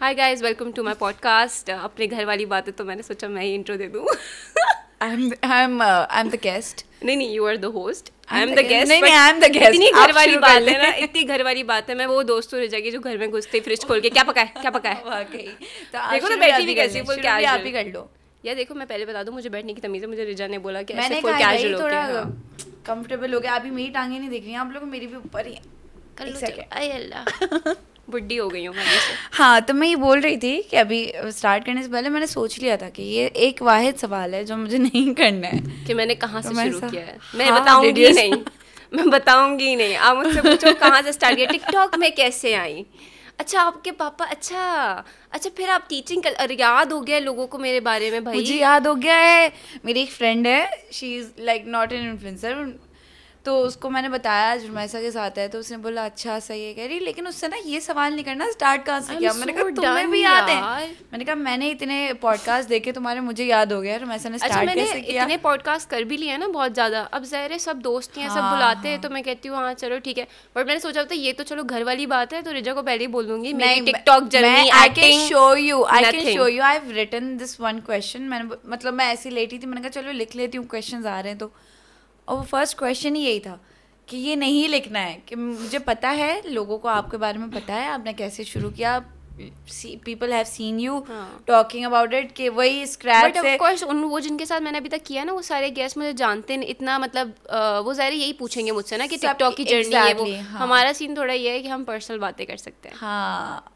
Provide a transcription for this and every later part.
Hi guys welcome to my podcast अपने घर वाली बातें तो मैंने सोचा मैं ही इंट्रो दे दूँ I am I am the guest नहीं नहीं you are the host I am the guest नहीं आई एम द गेस्ट इतनी घर वाली बात है ना इतनी घर वाली बात है मैं वो दोस्तों रह जाएगी जो घर में घुसते फ्रिज खोल के क्या क्या तो देखो ना तो बैठी भी कैसी आप ही कर लो यार देखो मैं पहले बता दूं मुझे बैठने की तमीज है मुझे रिजा ने बोला कि थोड़ा कंफर्टेबल हाँ। हो गया अभी मेरी टांगे नहीं दिख रही आप लोग मेरी भी ऊपर ही बुढ़ी हो गई हूँ हाँ तो मैं ये बोल रही थी कि अभी स्टार्ट करने से पहले मैंने सोच लिया था कि ये एक वाहिद सवाल है जो मुझे नहीं करना है कि मैंने कहाँ से तो शुरू किया है मैं हाँ, बताऊंगी नहीं मैं बताऊंगी नहीं आप मुझसे पूछो कहाँ से स्टार्ट किया टिकटॉक में कैसे आई अच्छा आपके पापा अच्छा अच्छा फिर आप टीचिंग कर अरे याद हो गया लोगों को मेरे बारे में भाई मुझे याद हो गया है मेरी एक फ्रेंड है she is like not an influencer तो उसको मैंने बताया जुर्मैसा के साथ है तो उसने बोला अच्छा सही है कह रही लेकिन उससे ना ये सवाल नहीं करना स्टार्ट कहाँ से किया मैंने कहा तुम्हें भी याद है मैंने कहा मैंने इतने पॉडकास्ट देखे तुम्हारे मुझे याद हो गया जुर्मैसा ने स्टार्ट कैसे किया इतने पॉडकास्ट कर भी लिए ना बहुत ज़्यादा अब जहर है सब दोस्त हैं सब बुलाते हैं हाँ। तो मैं कहती हूँ हाँ चलो ठीक है बट मैंने सोचा था ये तो चलो घर वाली बात है तो रिजा को पहले ही बोल दूंगी TikTok journey I can show you I can show you I have written this one question मैंने मतलब मैं ऐसी लेटी थी मैंने कहा चलो लिख लेती हूँ क्वेश्चन आ रहे हैं तो और वो फर्स्ट क्वेश्चन ही यही था कि ये नहीं लिखना है कि मुझे पता है लोगों को आपके बारे में पता है आपने कैसे शुरू किया people have seen you talking about it कि वही स्क्रैच बट कोर्स उन वो जिनके साथ मैंने अभी तक किया ना वो सारे गेस्ट मुझे जानते हैं इतना मतलब वो सारे यही पूछेंगे मुझसे ना कि टिकटॉक की जर्नी exactly, है वो हाँ. हमारा सीन थोड़ा ये है कि हम पर्सनल बातें कर सकते हैं हाँ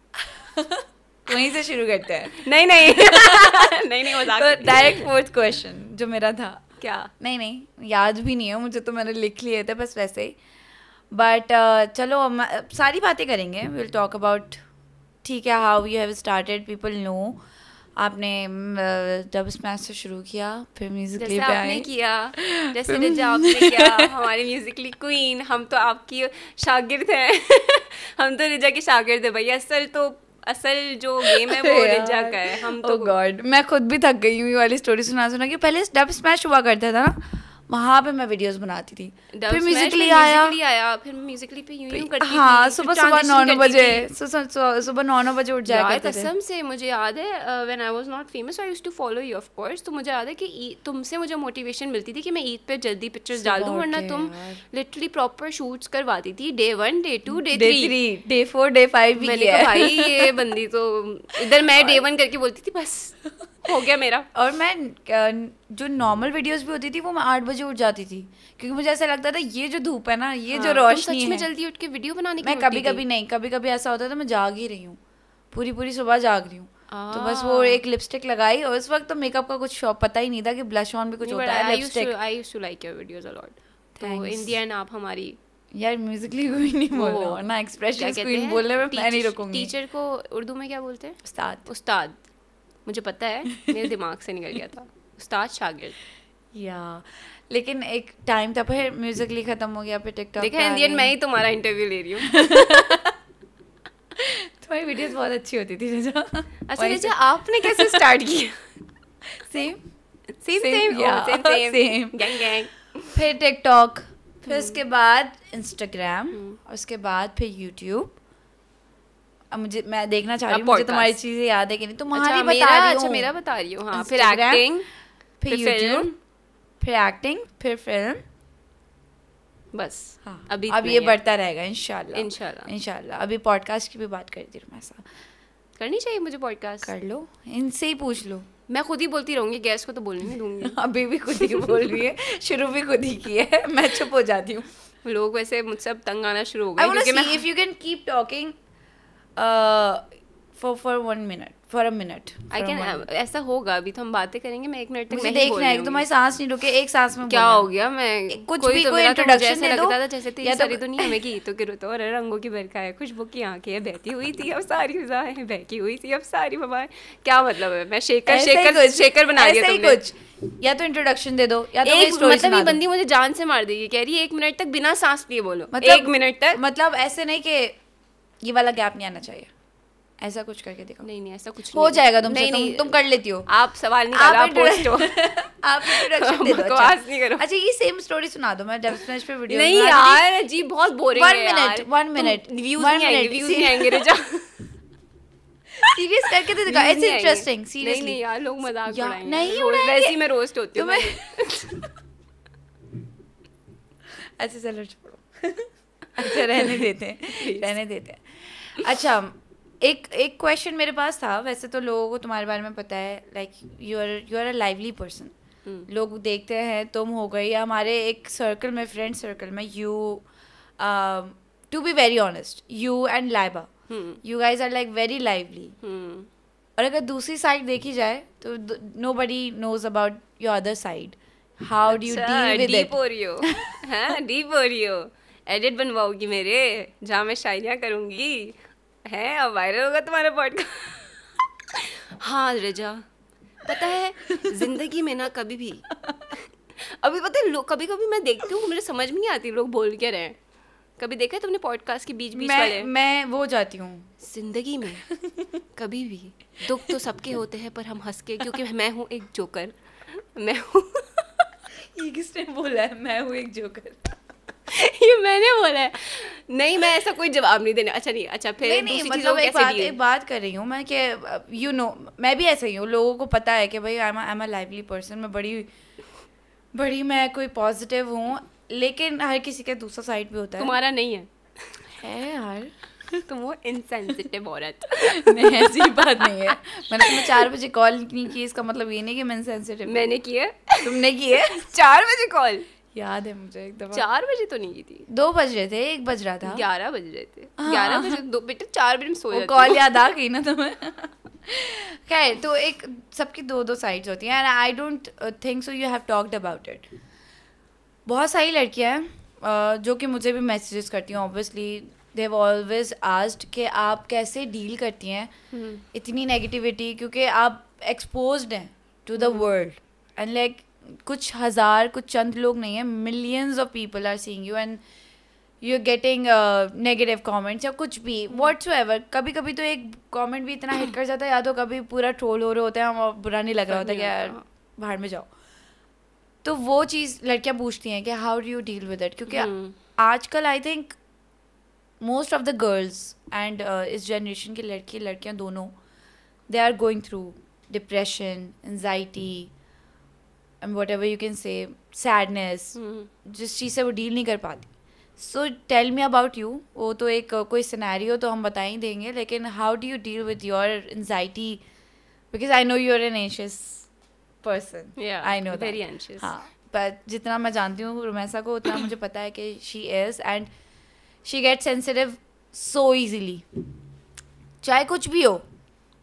वहीं से शुरू करते हैं नहीं नहीं नहीं नहीं डायरेक्ट फोर्थ क्वेश्चन जो मेरा था क्या नहीं नहीं याद भी नहीं है मुझे तो मैंने लिख लिए थे बस वैसे ही बट uh, चलो हम सारी बातें करेंगे विल टॉक अबाउट ठीक है how you have started people know आपने जब स्मैश से शुरू किया फिर म्यूजिकली पे आपने किया जैसे आपने किया हमारी म्यूजिकली क्वीन हम तो आपकी शागिर्द हैं हम तो रिजा के शागिर्द हैं भैया असल तो असल जो गेम है वो रिजा का है हम तो गॉड oh मैं खुद भी थक गई हूँ ये वाली स्टोरी सुना सुना कि पहले डब स्मैश हुआ करता था ना वहाँ पे मैं वीडियोस बनाती थी फिर म्यूजिकली आया आया फिर म्यूजिकली पे यूं करती थी हाँ सुबह सुबह नौ नौ बजे सुबह नौ नौ बजे उठ जाया करते कसम से मुझे याद है when I was not famous I used to follow you of course तो मुझे याद है कि तुमसे मुझे मोटिवेशन मिलती थी कि मैं ईद पे जल्दी पिक्चर्स डाल दूं वरना तुम लिटरली प्रॉपर शूट्स करवाती थी day one day two day three day four day five भी मैंने कहा भाई ये बंदी तो इधर मैं डे वन करके बोलती थी बस हो गया मेरा और मैं जो नॉर्मल वीडियोस भी होती थी वो मैं आठ बजे बजे उठ जाती थी क्योंकि मुझे ऐसा लगता था ये जो धूप है ना ये हाँ, जो रोशनी तो है में जल्दी उठ के वीडियो बनाने की मैं कभी कभी नहीं कभी कभी ऐसा होता था मैं जाग ही रही हूँ पूरी पूरी सुबह जाग रही हूँ तो बस वो एक लिपस्टिक लगाई और उस वक्त तो मेकअप का कुछ पता ही नहीं था कि ब्लश ऑन भी कुछ होता है lipstick I used to like your videos a lot तो इन द एंड आप हमारी यार म्यूजिकली कोई नहीं बोल रहा ना एक्सप्रेशन क्वीन बोलने में मैं नहीं रुकूंगी टीचर को उर्दू में क्या बोलते हैं उस्ताद उस्ताद मुझे पता है मेरे दिमाग से निकल गया था उस्ताद शागिर्द या लेकिन एक टाइम था फिर म्यूजिकली खत्म हो गया फिर टिकटॉक देखा इंडियन मैं ही तुम्हारा इंटरव्यू ले रही हूँ तुम्हारी वीडियोस बहुत अच्छी होती थी जैसा अच्छा जजा आपने कैसे स्टार्ट किया same same same same same gang gang फिर टिकटॉक फिर hmm. उसके बाद इंस्टाग्राम hmm. उसके बाद फिर यूट्यूब मुझे मैं देखना चाह रही हूँ मुझे तुम्हारी चीज़ें याद है कि नहीं तुम्हारी अच्छा, बता रही अच्छा, हूँ अच्छा मेरा बता रही हूँ हाँ फिर एक्टिंग फिर यूट्यूब फिर एक्टिंग फिर फिल्म बस हाँ अभी अब ये बढ़ता रहेगा इनशाला इनशाला इनशाला अभी पॉडकास्ट की भी बात करती हूँ मैं करनी चाहिए मुझे पॉडकास्ट कर लो इनसे ही पूछ लो मैं खुद ही बोलती रहूँगी गैस को तो बोलने नहीं दूंगी अभी भी खुद ही बोल रही है शुरू भी खुद ही की है मैं चुप हो जाती हूँ लोग वैसे मुझसे अब तंग आना शुरू हो गए if you can keep talking for for one minute for a minute I can ऐसा होगा अभी तो हम बातें करेंगे मैं एक मिनट तक नहीं देखना है तुम्हारी तो सांस नहीं रुके एक सांस में क्या हो गया मैं कुछ भी तो कोई इंट्रोडक्शन दे दो था जैसे तेरी तो सारी दुनिया में की तो किरो तो अरे रंगों की बरखा है खुशबू की आंखें है बहती हुई थी अब सारी फिजाएं बहकी हुई थी अब सारी हवाएं क्या मतलब है मैं शेकर शेकर शेकर बना दिया तुमने कुछ या तो इंट्रोडक्शन दे दो या तो एक मतलब ये बंदी मुझे जान से मार देगी कह रही है एक मिनट तक बिना सांस लिए बोलो मतलब एक मिनट तक मतलब ऐसे नहीं कि ये वाला गैप नहीं आना चाहिए ऐसा कुछ करके देखो नहीं नहीं ऐसा कुछ हो जाएगा तुम नहीं नहीं तुम कर लेती हो आप सवाल नहीं आप पोस्ट हो आप इंट्रोडक्शन अच्छा। नहीं करो अच्छा ये सेम स्टोरी सुना दो मैं डेव स्मैश पे वीडियो नहीं यार जी बहुत बोरिंग है 1 मिनट 1 मिनट व्यूज नहीं आएंगे व्यूज तो नहीं आएंगे रिजा सीरियस करके तो दिखा इट्स इंटरेस्टिंग सीरियसली नहीं यार लोग मजाक उड़ाएंगे नहीं वैसे ही मैं रोस्ट होती हूं मैं ऐसे अच्छा, चलो छोड़ो अच्छा रहने देते हैं रहने देते हैं अच्छा एक एक क्वेश्चन मेरे पास था वैसे तो लोगों को तुम्हारे बारे में पता है like you are you are a lively person लोग देखते हैं तुम हो गई हमारे एक सर्कल में फ्रेंड सर्कल में you to be very honest you and Laiba you guys are like very lively और अगर दूसरी साइड देखी जाए तो nobody knows about your other side how do you deal with deep हो रही हो एडिट हाँ, बनवाओगी मेरे जहाँ मैं शायरियाँ करूँगी है अब वायरल होगा तुम्हारा पॉडकास्ट हाँ रजा पता है जिंदगी में ना कभी भी अभी पता है लोग कभी कभी मैं देखती हूँ मुझे समझ में नहीं आती लोग बोल क्या रहे कभी देखा है तुमने पॉडकास्ट के बीच बीच मैं, वाले मैं वो जाती हूँ जिंदगी में कभी भी दुख तो सबके होते हैं पर हम हंस के क्योंकि मैं हूँ एक जोकर मैं हूँ ये किसने बोला है मैं हूँ एक जोकर ये मैंने बोला है नहीं मैं ऐसा कोई जवाब नहीं देने अच्छा नहीं अच्छा फिर नहीं, नहीं, मतलब एक बात एक बात कर रही हूँ मैं कि यू you नो know, मैं भी ऐसा ही हूँ लोगों को पता है कि भाई I am a lively person मैं बड़ी बड़ी मैं कोई पॉजिटिव हूँ लेकिन हर किसी का दूसरा साइड भी होता है तुम्हारा नहीं है है यार तुम तो वो इनसेंसिटिव औरत नहीं ऐसी बात नहीं है मैंने तुम्हें चार बजे कॉल नहीं की इसका मतलब ये नहीं कि मैं इनसेंसिटिव मैंने की है तुमने की है चार बजे कॉल याद है मुझे एक दफा चार बजे तो नहीं की थी दो बज रहे थे एक बज रहा था ग्यारह बज रहे थे हाँ। ग्यारह बजे तो दो बेटे चार बजे सो कॉल याद आ गई ना तुम्हें खैर तो एक सबकी दो दो साइड्स होती हैं and I don't think so you have talked about it बहुत सारी लड़कियाँ हैं uh, जो कि मुझे भी मैसेजेस करती हैं ऑब्वियसली दे ऑलवेज आस्ड कि आप कैसे डील करती हैं हम्म। इतनी नेगेटिविटी क्योंकि आप एक्सपोज हैं to the world and like कुछ हज़ार कुछ चंद लोग नहीं है millions of people are seeing you and you are getting negative comments या कुछ भी वॉट्स एवर कभी कभी तो एक कॉमेंट भी इतना हिट कर जाता है या तो कभी पूरा ट्रोल हो रहे होते हैं और बुरा नहीं लग रहा होता कि यार बाहर में जाओ तो वो चीज़ लड़कियाँ पूछती हैं कि how do you deal with it क्योंकि हम्म। आजकल I think most of the girls and इस जनरेशन की लड़की लड़कियाँ दोनों they are going through depression anxiety whatever you can say sadness जिस चीज़ से वो डील नहीं कर पाती so tell me about you वो तो एक कोई हो तो हम बता ही देंगे लेकिन how do you deal with your anxiety because I know you're an anxious person I know very anxious हाँ पर जितना मैं जानती हूँ रोमैसा को उतना मुझे पता है कि she is and she get sensitive so easily चाहे कुछ भी हो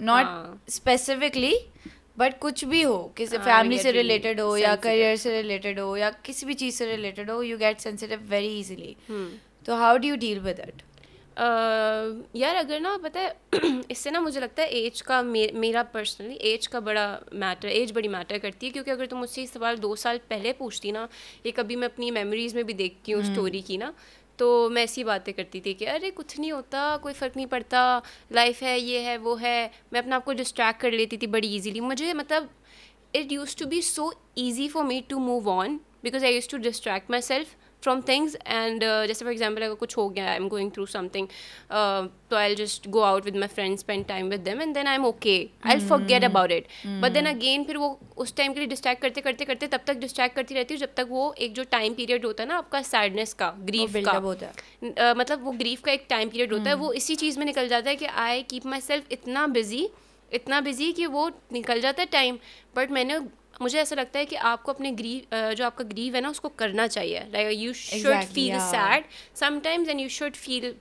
नॉट स्पेसिफिकली हाँ। बट कुछ भी हो किसी फैमिली हाँ, से रिलेटेड हो या करियर से रिलेटेड हो या किसी भी चीज़ से रिलेटेड हो you get sensitive very easily तो how do you deal with it यार अगर ना पता है इससे ना मुझे लगता है एज का मे, मेरा पर्सनली एज का बड़ा मैटर एज बड़ी मैटर करती है क्योंकि अगर तुम मुझसे सवाल दो साल पहले पूछती ना ये कभी मैं अपनी मेमोरीज में भी देखती हूँ स्टोरी hmm. की ना तो मैं ऐसी बातें करती थी कि अरे कुछ नहीं होता कोई फ़र्क नहीं पड़ता लाइफ है ये है वो है मैं अपने आप को डिस्ट्रैक्ट कर लेती थी बड़ी ईजीली मुझे मतलब it use to be so easy for me to move on because I use to distract myself from things and जैसे फॉर एग्जाम्पल अगर कुछ हो गया I am going through something तो I just go out with my friend spend time with them and then I am okay I'll get about it but then again फिर वो उस time के लिए डिस्ट्रैक्ट करते करते करते तब तक डिस्ट्रैक्ट करती रहती हूँ जब तक वो एक जो टाइम पीरियड होता है ना आपका सैडनेस का ग्रीफ का होता है uh, मतलब वो ग्रीफ का एक टाइम पीरियड होता है वो hmm. इसी चीज़ में निकल जाता है कि आई कीप माई सेल्फ इतना बिजी इतना बिजी कि वो निकल जाता है टाइम बट मैंने मुझे ऐसा लगता है कि आपको अपने ग्रीव जो आपका ग्रीव है ना उसको करना चाहिए like you should feel sad sometimes and you should feel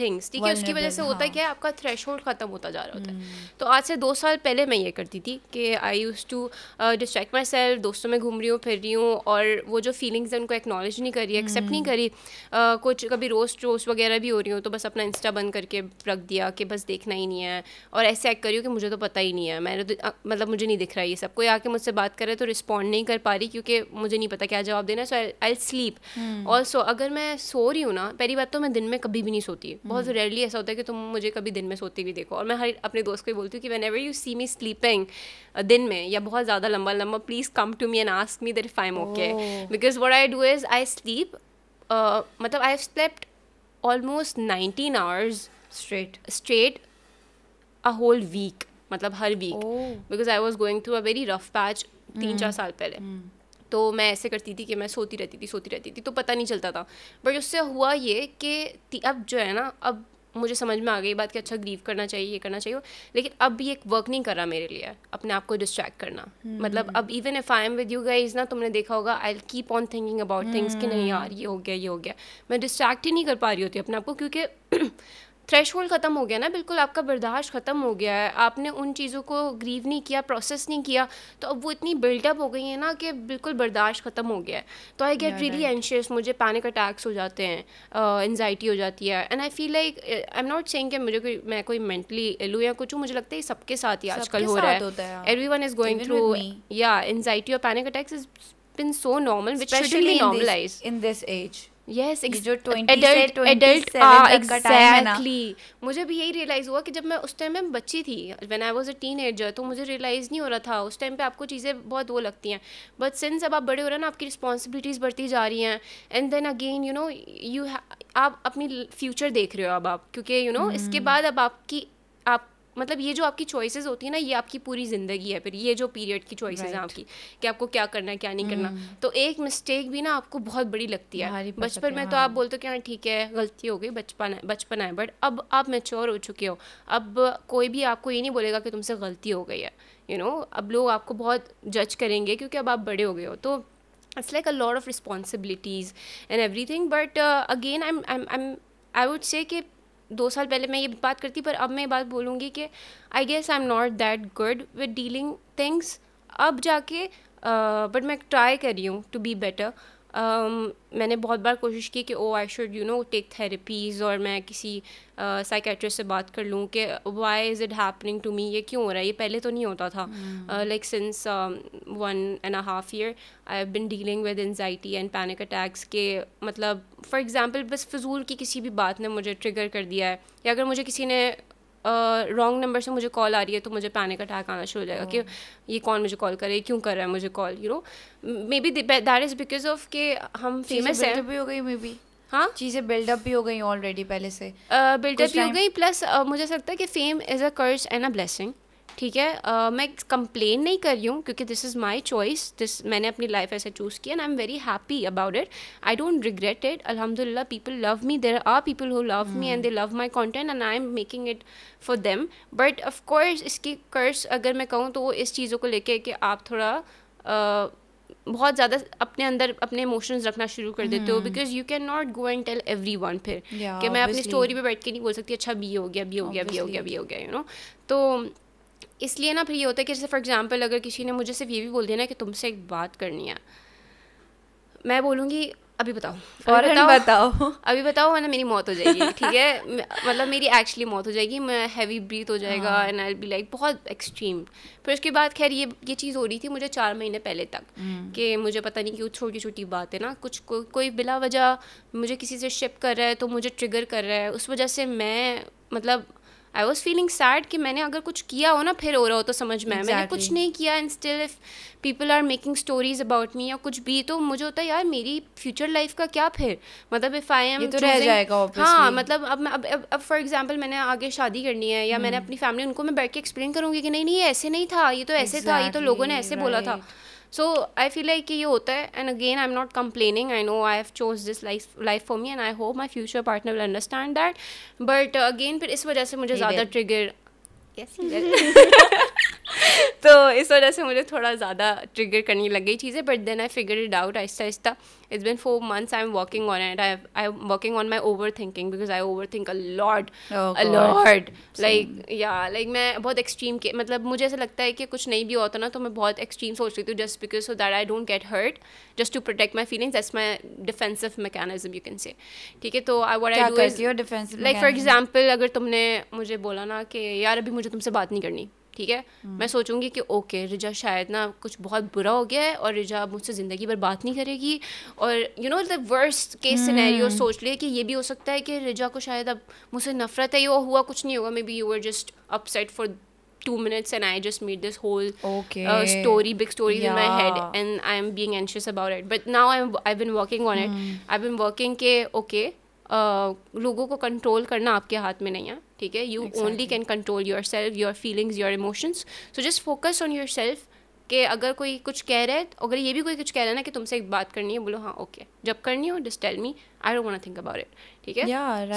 things ठीक है उसकी वजह से होता है हाँ। क्या है आपका थ्रेश ख़त्म होता जा रहा होता है hmm. तो आज से दो साल पहले मैं ये करती थी कि I use to distract myself दोस्तों में घूम रही हूँ फिर रही हूँ और वो जो फीलिंग्स हैं उनको एक्नॉलेज नहीं करी एक्सेप्ट hmm. नहीं हम्म। करी uh, कुछ कभी रोस्ट रोस्ट वगैरह भी हो रही हूँ तो बस अपना इंस्टा बंद करके रख दिया कि बस देखना ही नहीं है और ऐसे एक्ट करी हो कि मुझे तो पता ही नहीं है मैंने तो मतलब मुझे नहीं दिख रहा ये सब कोई आके मुझसे बात करे तो रिस्पॉन्ड नहीं कर पा रही क्योंकि मुझे नहीं पता क्या जवाब देना सो आई स्लीप ऑल्सो अगर मैं सो रही हूँ ना पहली बात तो मैं दिन में कभी भी नहीं सो होती है बहुत रेयरली हम्म। ऐसा होता है कि तुम मुझे कभी दिन में सोती भी देखो और मैं हर अपने दोस्त को ही बोलती हूँ कि whenever you see me sleeping दिन में या बहुत ज़्यादा लंबा लंबा please come to me and ask me that if I am okay because what I do is I sleep मतलब I have slept almost nineteen hours straight straight a whole week मतलब हर week because I was going through a very rough patch तीन चार हम्म। साल पहले हम्म। तो मैं ऐसे करती थी कि मैं सोती रहती थी सोती रहती थी तो पता नहीं चलता था बट उससे हुआ ये कि अब जो है ना अब मुझे समझ में आ गई बात कि अच्छा ग्रीव करना चाहिए ये करना चाहिए लेकिन अब ये वर्क नहीं कर रहा मेरे लिए अपने आप को डिस्ट्रैक्ट करना hmm. मतलब अब even if I am with you guys ना तुमने देखा होगा I keep on thinking about things कि नहीं हम्म। यार ये हो गया ये हो गया मैं डिस्ट्रैक्ट ही नहीं कर पा रही होती अपने आप को क्योंकि थ्रेश ख़त्म हो गया ना बिल्कुल आपका बर्दाश्त ख़त्म हो गया है आपने उन चीज़ों को ग्रीव नहीं किया प्रोसेस नहीं किया तो अब वो इतनी बिल्डअप हो गई है ना कि बिल्कुल बर्दाश्त ख़त्म हो गया है तो आई गेट रियली एनशियस मुझे पैनिक अटैक्स हो जाते हैं एनजाइटी uh, हो जाती है and I feel like I am not saying कि मुझे कोई मैं कोई मेंटली एलू या कुछ हूँ मुझे लगता है सबके साथ ही आजकल हो रहा है everyone is going through या एनजाइटी और panic attacks is been so normal which normalise in this age yes जो एडल्ट एग्जैक्टली मुझे भी यही रियलाइज़ हुआ कि जब मैं उस टाइम में बच्ची थी when I was a teenager तो मुझे रियलाइज़ नहीं हो रहा था उस टाइम पे आपको चीज़ें बहुत वो लगती हैं बट सिंस अब आप बड़े हो रहे हैं ना आपकी रिस्पॉन्सिबिलिटीज़ बढ़ती जा रही हैं and then again you know you आप अपनी फ्यूचर देख रहे हो अब आप क्योंकि यू नो इसके hmm. बाद अब आपकी मतलब ये जो आपकी चॉइसेस होती है ना ये आपकी पूरी ज़िंदगी है फिर ये जो पीरियड की चॉइसेस right. हैं आपकी कि आपको क्या करना है क्या नहीं करना hmm. तो एक मिस्टेक भी ना आपको बहुत बड़ी लगती है बचपन में तो आप हाँ। बोलते हो कि हाँ ठीक है गलती हो गई बचपन बचपन है बट अब आप मेच्योर हो चुके हो अब कोई भी आपको ये नहीं बोलेगा कि तुमसे गलती हो गई है यू you नो know? अब लोग आपको बहुत जज करेंगे क्योंकि अब आप बड़े हो गए हो तो it's like a load of responsibilities and everything but again I am I am I would say कि दो साल पहले मैं ये बात करती पर अब मैं ये बात बोलूँगी कि I guess I am not that good with dealing things अब जाके बट मैं ट्राई कर रही हूँ टू बी बेटर Um, मैंने बहुत बार कोशिश की कि oh I should you know take therapies और मैं किसी साइकेट्रिस्ट से बात कर लूँ कि why is it happening to me ये क्यों हो रहा है ये पहले तो नहीं होता था like since one and a half year I have been dealing with anxiety and panic attacks के मतलब फॉर एग्ज़ाम्पल बस फजूल की किसी भी बात ने मुझे ट्रिगर कर दिया है या अगर मुझे किसी ने रॉन्ग नंबर से मुझे कॉल आ रही है तो मुझे पैनिक अटैक आना शुरू हो जाएगा कि हाँ। ये कौन मुझे कॉल करे क्यों कर रहा है मुझे call you know maybe that is because of के हम फेमस है भी हो गई मे बी हाँ चीज़ें बिल्डअप भी हो गई ऑलरेडी पहले से बिल्डअप भी हो गई प्लस मुझे लगता है कि फेम इज़ अ कर्ज एंड अ ब्लेसिंग ठीक है uh, मैं कंप्लेन नहीं कर रही हूँ क्योंकि this is my choice this मैंने अपनी लाइफ ऐसे चूज़ किया and I am very happy about it I don't regret it अलहमदिल्ला people love me there are people who love me and they love my content and I am making it for them but of course इसकी कर्स अगर मैं कहूँ तो वो इस चीज़ों को लेके कि आप थोड़ा uh, बहुत ज़्यादा अपने अंदर अपने इमोशंस रखना शुरू कर देते हो because you can not go and tell everyone फिर कि मैं अपनी स्टोरी पे बैठ के नहीं बोल सकती अच्छा बी हो गया बी हो गया बी हो गया बी हो गया यू नो तो इसलिए ना फिर ये होता है कि जैसे फॉर एग्ज़ाम्पल अगर किसी ने मुझे सिर्फ ये भी बोल दिया ना कि तुमसे एक बात करनी है मैं बोलूँगी अभी बताओ और बताओ बताओ अभी बताओ वरना मेरी मौत हो जाएगी ठीक है मतलब मेरी एक्चुअली मौत हो जाएगी मैं हैवी ब्रीथ हो जाएगा एंड आई बी लाइक बहुत एक्सट्रीम फिर उसके बाद खैर ये ये चीज़ हो रही थी मुझे चार महीने पहले तक हम्म। कि मुझे पता नहीं क्यों छोटी छोटी बात है ना कुछ को, कोई बिला वजह मुझे किसी से शिप कर रहा है तो मुझे ट्रिगर कर रहा है उस वजह से मैं मतलब आई वॉज फीलिंग सैड कि मैंने अगर कुछ किया हो ना फिर हो रहा हो तो समझ में exactly. मैंने कुछ नहीं किया and still if people are making stories about me या कुछ भी तो मुझे होता है यार मेरी फ्यूचर लाइफ का क्या फिर मतलब इफ आई एम तो रह जाएगा हाँ मतलब अब अब अब फॉर एग्जाम्पल मैंने आगे शादी करनी है या मैंने हम्म। अपनी फैमिली उनको मैं बैठ के एक्सप्लेन करूँगी कि नहीं नहीं ये ऐसे नहीं था ये तो ऐसे था ये तो लोगों ने ऐसे बोला था सो आई फील लाइक कि ये होता है and again I am not complaining I know I have chose this life life for me and I hope my future partner will understand that but again फिर इस वजह से मुझे ज़्यादा ट्रिगर तो इस वजह से मुझे थोड़ा ज़्यादा ट्रिगर करने लग गई चीज़ें but then I figure it out आहिस्ता आहिस्ता it's been four months I am working on and I I am working on my overthinking because I overthink a lot a lot like या like मैं बहुत extreme के मतलब मुझे ऐसा लगता है कि कुछ नहीं भी होता ना तो मैं बहुत एक्सट्रीम सोच रही थी just because so that I don't get hurt just to protect my feelings that's my defensive mechanism you can say ठीक है तो I what I do like for example अगर तुमने मुझे बोला ना कि यार अभी मुझे तुमसे बात नहीं करनी ठीक है हम्म। मैं सोचूंगी कि ओके रिजा शायद ना कुछ बहुत बुरा हो गया है और रिजा अब मुझसे ज़िंदगी भर बात नहीं करेगी और you know the worst case scenario सोच लिए कि ये भी हो सकता है कि रिजा को शायद अब मुझसे नफरत है या हुआ कुछ नहीं होगा maybe you are just upset for two minutes and I just make this whole story big story in my head and I am being anxious about it but now I I been working on it I been working के okay लोगों को control करना आपके हाथ में नहीं है ठीक है you only can control yourself your feelings your emotions so just focus on yourself कि अगर कोई कुछ कह रहा है अगर ये भी कोई कुछ कह रहा है ना कि तुमसे एक बात करनी है बोलो हाँ ओके okay. जब करनी हो just tell me I don't want think about it ठीक है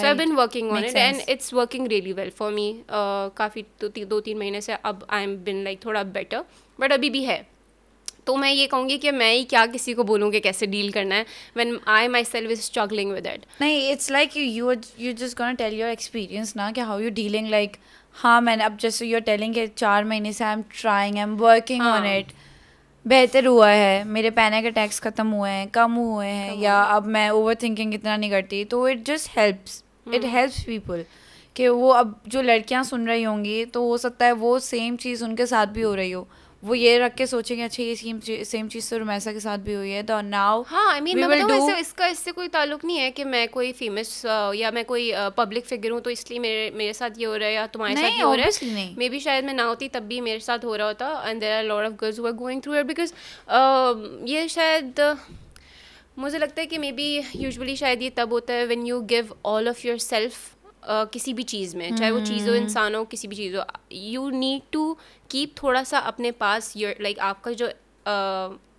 so I been working on it and it's working really well for me काफ़ी दो तीन महीने से अब आई एम बिन लाइक थोड़ा बेटर बट अभी भी है तो मैं ये कहूँगी कि मैं ही क्या किसी को बोलूँ कि कैसे डील करना है when I myself is struggling with it नहीं it's like you you just gonna tell your experience ना कि हाउ यू डीलिंग लाइक हाँ मैंने अब जैसे यू आर टेलिंग के चार महीने से I am trying I am working on it बेहतर हुआ है मेरे पैनिक अटैक्स ख़त्म हुए हैं कम हुए हैं या अब मैं ओवर थिंकिंग इतना नहीं करती तो it just helps it helps people कि वो अब जो लड़कियाँ सुन रही होंगी तो हो सकता है वो सेम चीज़ उनके साथ भी हो रही हो वो ये रख के सोचेंगे अच्छा ये सेम सेम चीज तो रोमैसा के साथ भी हुई है तो नाउ हाँ आई मीन मतलब इसका इससे कोई ताल्लुक नहीं है कि मैं कोई फेमस या मैं कोई पब्लिक फिगर हूँ तो इसलिए मेरे मेरे साथ ये हो रहा है या तुम्हारे साथ ये हो रहा है मे बी शायद मैं ना होती तब भी मेरे साथ हो रहा होता and there are lot of girls हुआ गोइंग थ्रू बिकॉज ये शायद मुझे लगता है कि मे बी यूजली शायद ये तब होता है when you give all of yourself किसी भी चीज़ में चाहे वो चीज़ हो हम्म। इंसान हो किसी भी चीज़ हो यू नीड टू कीप थोड़ा सा अपने पास योर लाइक आपका जो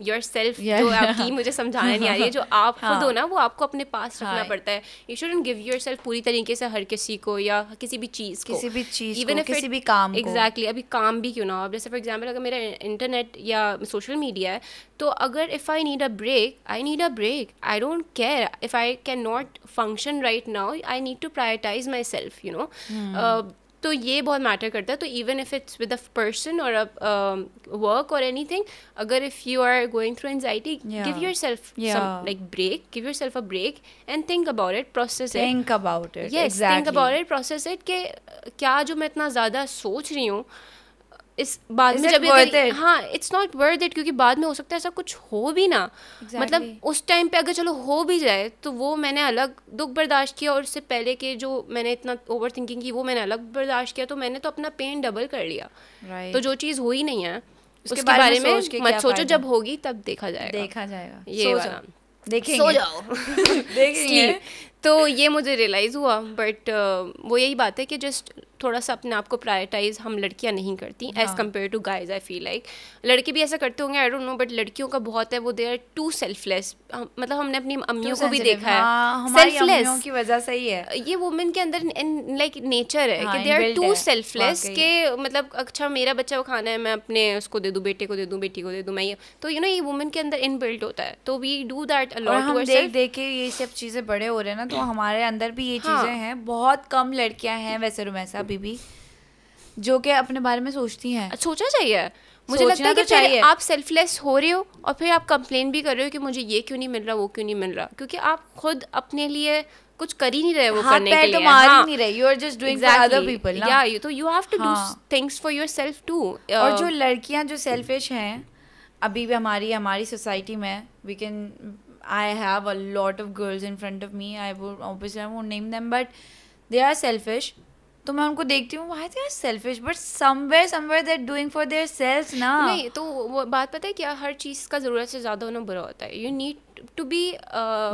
योर सेल्फ जो आपकी मुझे समझाना नहीं आ रही है जो आप हाँ. खुद हो ना वो आपको अपने पास हाँ। रखना पड़ता है you shouldn't give yourself पूरी तरीके से हर किसी को या किसी भी चीज़ को किसी भी चीज़ इवन किसी भी काम एग्जैक्टली exactly, अभी काम भी क्यों ना हो जैसे फॉर एग्जाम्पल अगर मेरा इंटरनेट या सोशल मीडिया है तो अगर if I need a break I need a break I don't care if I can not function right now I need to prioritise myself you know तो ये बहुत matter करता है तो even if it's with a person और a work और anything अगर if you are going through anxiety give yourself like break give yourself a break and think about it process think about it think about it process it के क्या जो मैं इतना ज़्यादा सोच रही हूँ इस बाद में जब हाँ इट्स नॉट वर्थ इट क्योंकि बाद में हो सकता है ऐसा कुछ हो भी ना मतलब exactly. मतलब उस टाइम पे अगर चलो हो भी जाए तो वो मैंने अलग दुख बर्दाश्त किया और उससे पहले के जो मैंने इतना ओवर थिंकिंग की वो मैंने अलग बर्दाश्त किया तो मैंने तो अपना पेन डबल कर लिया right. तो जो चीज़ हुई नहीं है उसके, बारे, बारे में, में मत सोचो जब होगी तब देखा जाएगा देखा जाएगा ये देखेंगे सो जाओ देखेंगे तो ये मुझे रियलाइज़ हुआ बट uh, वो यही बात है कि जस्ट थोड़ा सा अपने आप को प्रायोरिटाइज हम लड़कियां नहीं करती as compare to guys I feel like लड़के भी ऐसा करते होंगे आई डोंट नो बट लड़कियों का बहुत है वो दे आर टू सेल्फलेस मतलब हमने अपनी अम्मियों को भी देखा है सेल्फलेस हाँ, की वजह से ही है ये वुमेन के अंदर लाइक नेचर है हाँ, कि दे आर टू सेल्फलेस के मतलब अच्छा मेरा बच्चा वो खाना है मैं अपने उसको दे दूँ बेटे को दे दूँ बेटी को दे दूँ मैं ये तो यू नो ये वुमेन के अंदर इनबिल्ट होता है तो वी डू दैट अलॉट देखे देख के ये सब चीज़ें बड़े हो रहे हैं ना तो हमारे अंदर भी ये हाँ। चीज़ें हैं बहुत कम लड़कियां हैं वैसे रुमैसा अभी भी जो कि अपने बारे में सोचती हैं अच्छा, सोचा चाहिए मुझे लगता है तो कि चाहिए आप सेल्फलेस हो रहे हो और फिर आप कंप्लेन भी कर रहे हो कि मुझे ये क्यों नहीं मिल रहा वो क्यों नहीं मिल रहा क्योंकि आप खुद अपने लिए कुछ कर ही नहीं रहे वो हाँ, करने के तो लिए हाँ, नहीं रहे you are just doing for other people या यू तो you have to do things for yourself too और जो लड़कियां जो सेल्फिश हैं अभी भी हमारी हमारी सोसाइटी में we can I have a lot of girls in front of me I would obviously name them but they are selfish तो मैं उनको देखती हूँ why they are selfish but somewhere somewhere they're doing for their self ना नहीं तो वो बात पता है क्या हर चीज़ का ज़रूरत से ज़्यादा होना बुरा होता है you need to be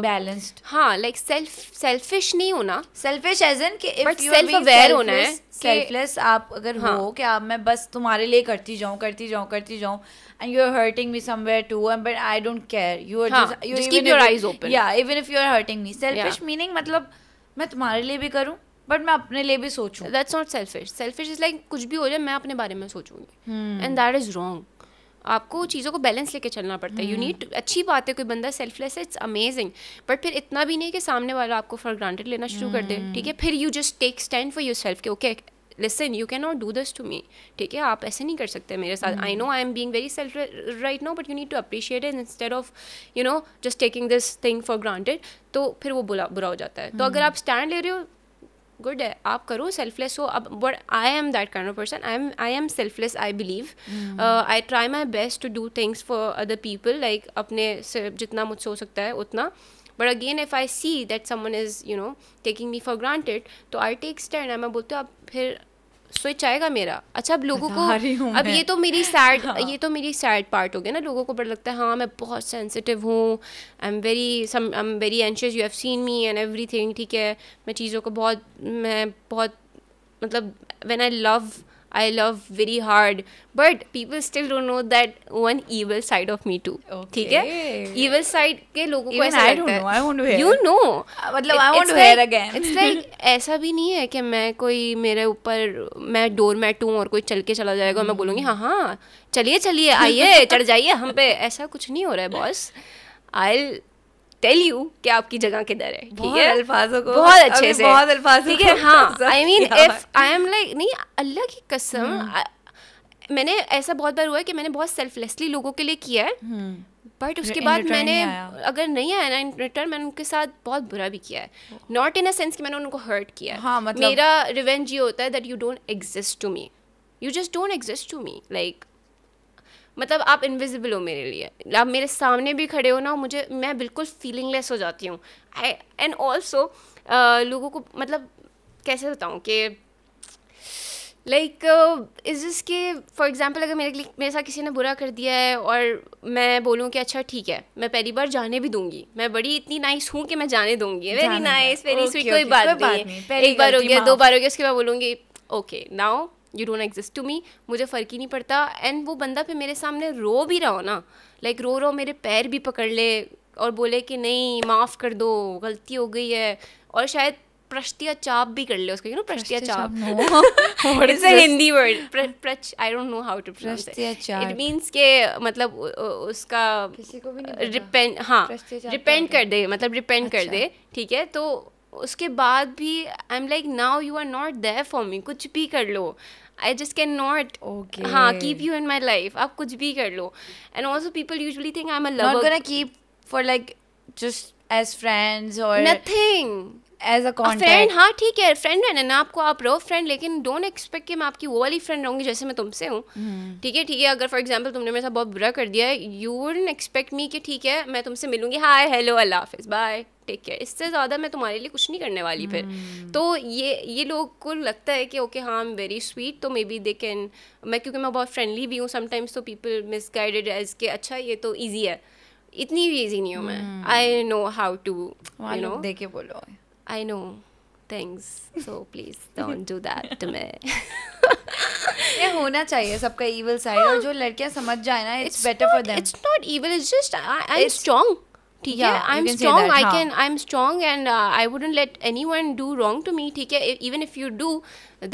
balanced हाँ लाइक सेल्फ सेल्फिश नहीं होना सेल्फिश एज एन कि इफ सेल्फ अवेयर होना है सेल्फलेस आप अगर हाँ. हो कि आप मैं बस तुम्हारे लिए करती जाऊँ करती जाऊँ करती जाऊँ and you are hurting me somewhere too and but I don't care you are you keep your eyes open या even if you are hurting me selfish meaning मतलब मैं तुम्हारे लिए भी करूँ बट मैं अपने लिए भी सोचूँ that's not selfish selfish is like कुछ भी हो जाए मैं अपने बारे में सोचूंगी एंड दैट इज रॉन्ग आपको चीज़ों को बैलेंस लेके चलना पड़ता है यू नीड हम्म। अच्छी बात है कोई बंदा सेल्फलेस है इट्स अमेजिंग बट फिर इतना भी नहीं कि सामने वाला आपको फॉर ग्रांटेड लेना शुरू कर दे ठीक है हम्म। फिर you just take stand for yourself के okay listen you can not do this to me ठीक है आप ऐसे नहीं कर सकते मेरे साथ I know I am being very self right no but you need to appreciate it instead of you know just taking this thing for granted तो फिर वो बुरा बुरा हो जाता है तो हम्म। अगर आप स्टैंड ले रहे हो गुड है आप करो सेल्फलेस हो अब but I am that kind of person I am I am selfless I believe I try my best to do things for other people like अपने से जितना मुझसे हो सकता है उतना but again if I see that someone is you know taking me for granted तो I take stand मैं बोलती हूँ आप फिर स्विच आएगा मेरा अच्छा अब लोगों को अब ये तो मेरी सैड हाँ। ये तो मेरी सैड पार्ट हो गया ना लोगों को बड़ा लगता है हाँ मैं बहुत सेंसिटिव हूँ I am very some I am very anxious you have seen me and everything ठीक है मैं चीज़ों को बहुत मैं बहुत मतलब when I love I love very hard, but people still don't know that one evil side of me too. ठीक है evil side के लोगों को ऐसा लगता है. I don't know, I want to hear. You know, मतलब I want to hear again. It's like ऐसा भी नहीं है कि मैं कोई मेरे ऊपर मैं door मैट हूँ और कोई चल के चला जाएगा और मैं बोलूँगी हाँ हाँ चलिए चलिए आइए चढ़ जाइए हम पे ऐसा कुछ नहीं हो रहा है बॉस I'll टेल यू कि आपकी जगह किधर है ठीक है अल्फाजों को बहुत अच्छे से बहुत अल्फाज ठीक है हाँ I mean if I am like नहीं अल्लाह की कसम हम्म। मैंने ऐसा बहुत बार हुआ है कि मैंने बहुत सेल्फलेसली लोगों के लिए किया है बट हम्म। उसके बाद मैंने अगर नहीं आया ना इन रिटर्न मैंने उनके साथ बहुत बुरा भी किया है नॉट इन अ सेंस कि मैंने उनको हर्ट किया है हाँ, मतलब मेरा रिवेंज ये होता है that you don't exist to me you just don't exist to me like मतलब आप इनविजिबल हो मेरे लिए आप मेरे सामने भी खड़े हो ना मुझे मैं बिल्कुल फीलिंगलेस हो जाती हूँ आई एंड ऑल्सो लोगों को मतलब कैसे बताऊँ कि लाइक इज इस के फॉर एग्ज़ाम्पल अगर मेरे लिए मेरे साथ किसी ने बुरा कर दिया है और मैं बोलूँ कि अच्छा ठीक है मैं पहली बार जाने भी दूंगी मैं बड़ी इतनी नाइस हूँ कि मैं जाने दूंगी वेरी नाइस वेरी स्वीट कोई बात नहीं एक बार हो गया दो बार हो गया उसके बाद बोलूँगी okay now you don't exist to me मुझे फ़र्क ही नहीं पड़ता एंड वो बंदा फिर मेरे सामने रो भी रहा हो ना लाइक रो रो मेरे पैर भी पकड़ ले और बोले कि नहीं माफ़ कर दो गलती हो गई है और शायद प्रश्तिया चाप भी कर ले उसको यू नो प्रश्तिया चाप इट्स अ हिंदी वर्ड प्रच I don't know how to pronounce it means के मतलब उसका किसी को भी नहीं रिपेंट हाँ रिपेंट कर दे मतलब रिपेंट कर अच्छा. दे ठीक है तो उसके बाद भी I am like now you are not there for me कुछ भी कर लो आई जस्ट कैन नॉट हाँ keep you in my life आप कुछ भी कर लो and also people usually think I am a lover keep for like just as friends और नथिंग एज अ फ्रेंड हाँ ठीक है फ्रेंड है ना आपको आप रहो फ्रेंड लेकिन डोंट एक्सपेक्ट कि मैं आपकी वो वाली फ्रेंड रहूँगी जैसे मैं तुमसे हूँ हम्म। ठीक है ठीक है अगर फॉर एग्जाम्पल तुमने मेरे साथ बहुत बुरा कर दिया है यू वुडन एक्सपेक्ट मी कि ठीक है मैं तुमसे मिलूंगी हाय हेलो अल्लाह हाफिज़ बाय टेक केयर इससे ज़्यादा मैं तुम्हारे लिए कुछ नहीं करने वाली फिर hmm. तो ये ये लोग को लगता है कि ओके हाँ आई एम वेरी स्वीट तो मे बी दे कैन मैं क्योंकि मैं बहुत फ्रेंडली भी हूँ समटाइम्स तो पीपल मिस गाइडेड एज के अच्छा ये तो ईजी है इतनी भी ईजी नहीं हूँ मैं I know how to no देखे बोलो I know things, so please don't do that to me. ये होना चाहिए सबका evil side और जो लड़कियां समझ जाए ना it's, it's better not, for them. It's not evil, it's just I, I'm it's, strong. ठीक है I'm strong. That, I can. I I'm strong and uh, I wouldn't let anyone do wrong to me. ठीक है even if you do,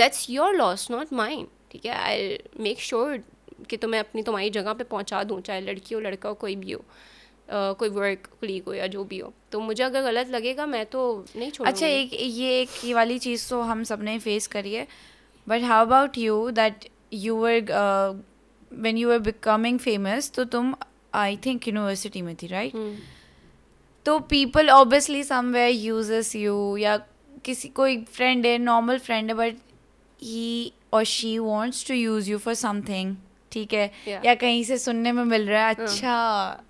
that's your loss, not mine. ठीक है I'll make sure कि तुम्हें अपनी तुम्हारी जगह पे पहुंचा दूं चाहे लड़की हो लड़का हो कोई भी हो कोई वर्क क्लीग हो या जो भी हो तो मुझे अगर गलत लगेगा मैं तो नहीं छोड़ अच्छा एक ये एक ये वाली चीज़ तो हम सब ने फेस करी है but how about you that you were when you are becoming famous तो तुम आई थिंक यूनिवर्सिटी में थी राइट हम्म। तो people obviously somewhere uses you या किसी कोई फ्रेंड है नॉर्मल फ्रेंड है बट ही और she wants to use you for something ठीक है yeah. या कहीं से सुनने में मिल रहा है हाँ। अच्छा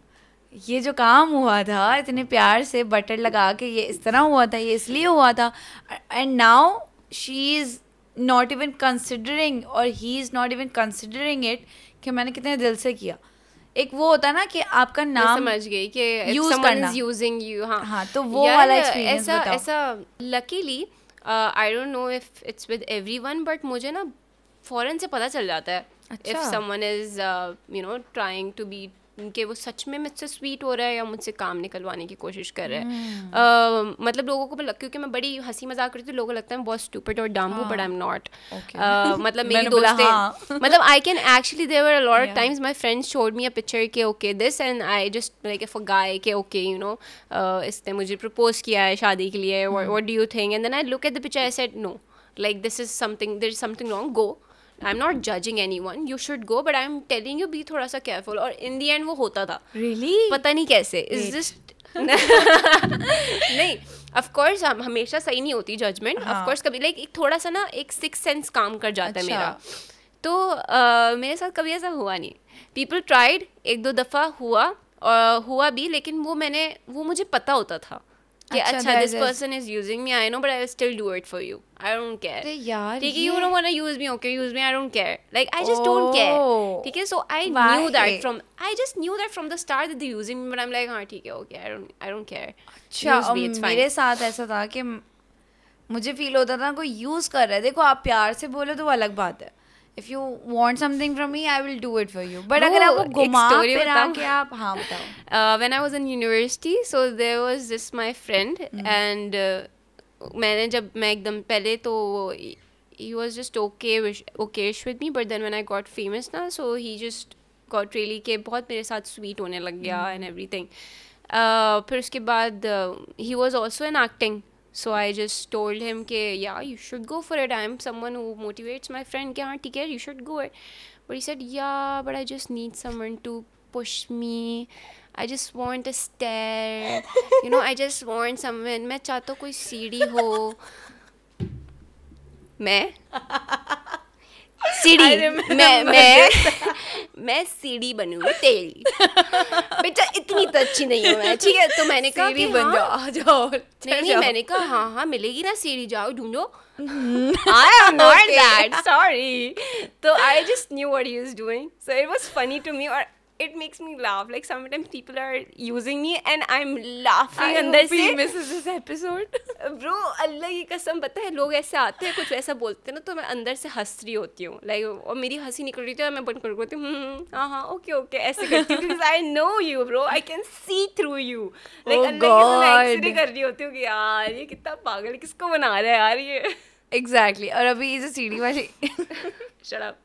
ये जो काम हुआ था इतने प्यार से बटर लगा के ये इस तरह हुआ था ये इसलिए हुआ था and now she is not even considering और he is not even considering it कि मैंने कितने दिल से किया एक वो होता ना कि आपका नाम समझ गई कि यूज करना यूजिंग यू हाँ हाँ तो वो वाला एक्सपीरियंस ऐसा ऐसा luckily I don't know if it's with everyone but मुझे ना फॉरन से पता चल जाता है if someone is you know trying to be कि वो सच में मुझसे स्वीट हो रहा है या मुझसे काम निकलवाने की कोशिश कर रहा है hmm. uh, मतलब लोगों को लग, क्योंकि मैं बड़ी हंसी मजाक करती हूँ लोगों को लगता है बहुत स्टूपिड और डाम हूँ बट आई एम नॉट मतलब मेरी दोस्त हाँ. मतलब I can actually there were a lot of times my friends showed me a picture के okay this and I just like for guy के ओके यू नो इसने मुझे प्रपोज किया है शादी के लिए what do you think and then I look at the picture I said no like this is something there is something wrong go I am not judging anyone you should go but I am telling you be थोड़ा सा careful और इन दी and वो होता था really really? पता नहीं कैसे is just नहीं अफकोर्स हम हमेशा सही नहीं होती जजमेंट अफकोर्स हाँ। कभी लाइक एक थोड़ा सा ना एक सिक्स सेंस काम कर जाता है अच्छा। मेरा तो मेरे साथ कभी ऐसा हुआ नहीं पीपल ट्राइड एक दो दफ़ा हुआ और हुआ भी लेकिन वो मैंने वो मुझे पता होता था अच्छा this person is using me I know but I still do it for you I don't care ठीक है you don't want to use me okay use me I don't care like I just don't care ठीक है so I knew that from I just knew that from the start that they using me but I am like हां ठीक है okay I don't I don't care अच्छा मेरे साथ ऐसा था कि मुझे फील होता था कोई यूज कर रहा है देखो आप प्यार से बोलो तो वो अलग बात है if you want something from me I will do it for you but अगर आपको घुमा फिरा के आप हाँ बताओ when I was in university so there was this my friend and मैंने जब मैं एकदम पहले तो he was just okay okayish with me but then when I got famous ना so he just got really के बहुत मेरे साथ स्वीट होने लग गया एंड mm-hmm. एवरीथिंग uh, फिर उसके बाद he was also an acting so I just told him कि yeah you should go for it I am someone who motivates my friend कि हाँ ठीक है you should go it but he said yeah but I just need someone to push me I just want a stair you know I just want someone मैं चाहता हूँ कोई सीढ़ी हो मैं सीढ़ी मैं मैं मैं सीढ़ी बनी तेरी बेटा इतनी तो अच्छी नहीं हूँ मैं ठीक है तो मैंने कहा भी बन हाँ। जाओ आ जाओ नहीं नहीं मैंने कहा हाँ हाँ मिलेगी ना सीढ़ी जाओ ढूंढो I am not that sorry तो I just knew what he is doing so it was funny to me और it makes me laugh. Like sometimes people are using me and I'm laughing अंदर से. misses this episode. Bro, अल्लाह की कसम पता है लोग ऐसे आते हैं कुछ ऐसा बोलते हैं ना तो मैं अंदर से हंस रही होती हूँ लाइक like, और मेरी हंसी निकल रही थी और मैं बंद कर होती हूँ हम्म, हम्म, हाँ हाँ ओके ओके ऐसे करती हूँ because I know you bro I can see through you like Allah की कर रही होती हूँ कि यार ये कितना पागल किसको बना रहा है यार ये एग्जैक्टली exactly. और अभी इसे सीढ़ी वाली shut up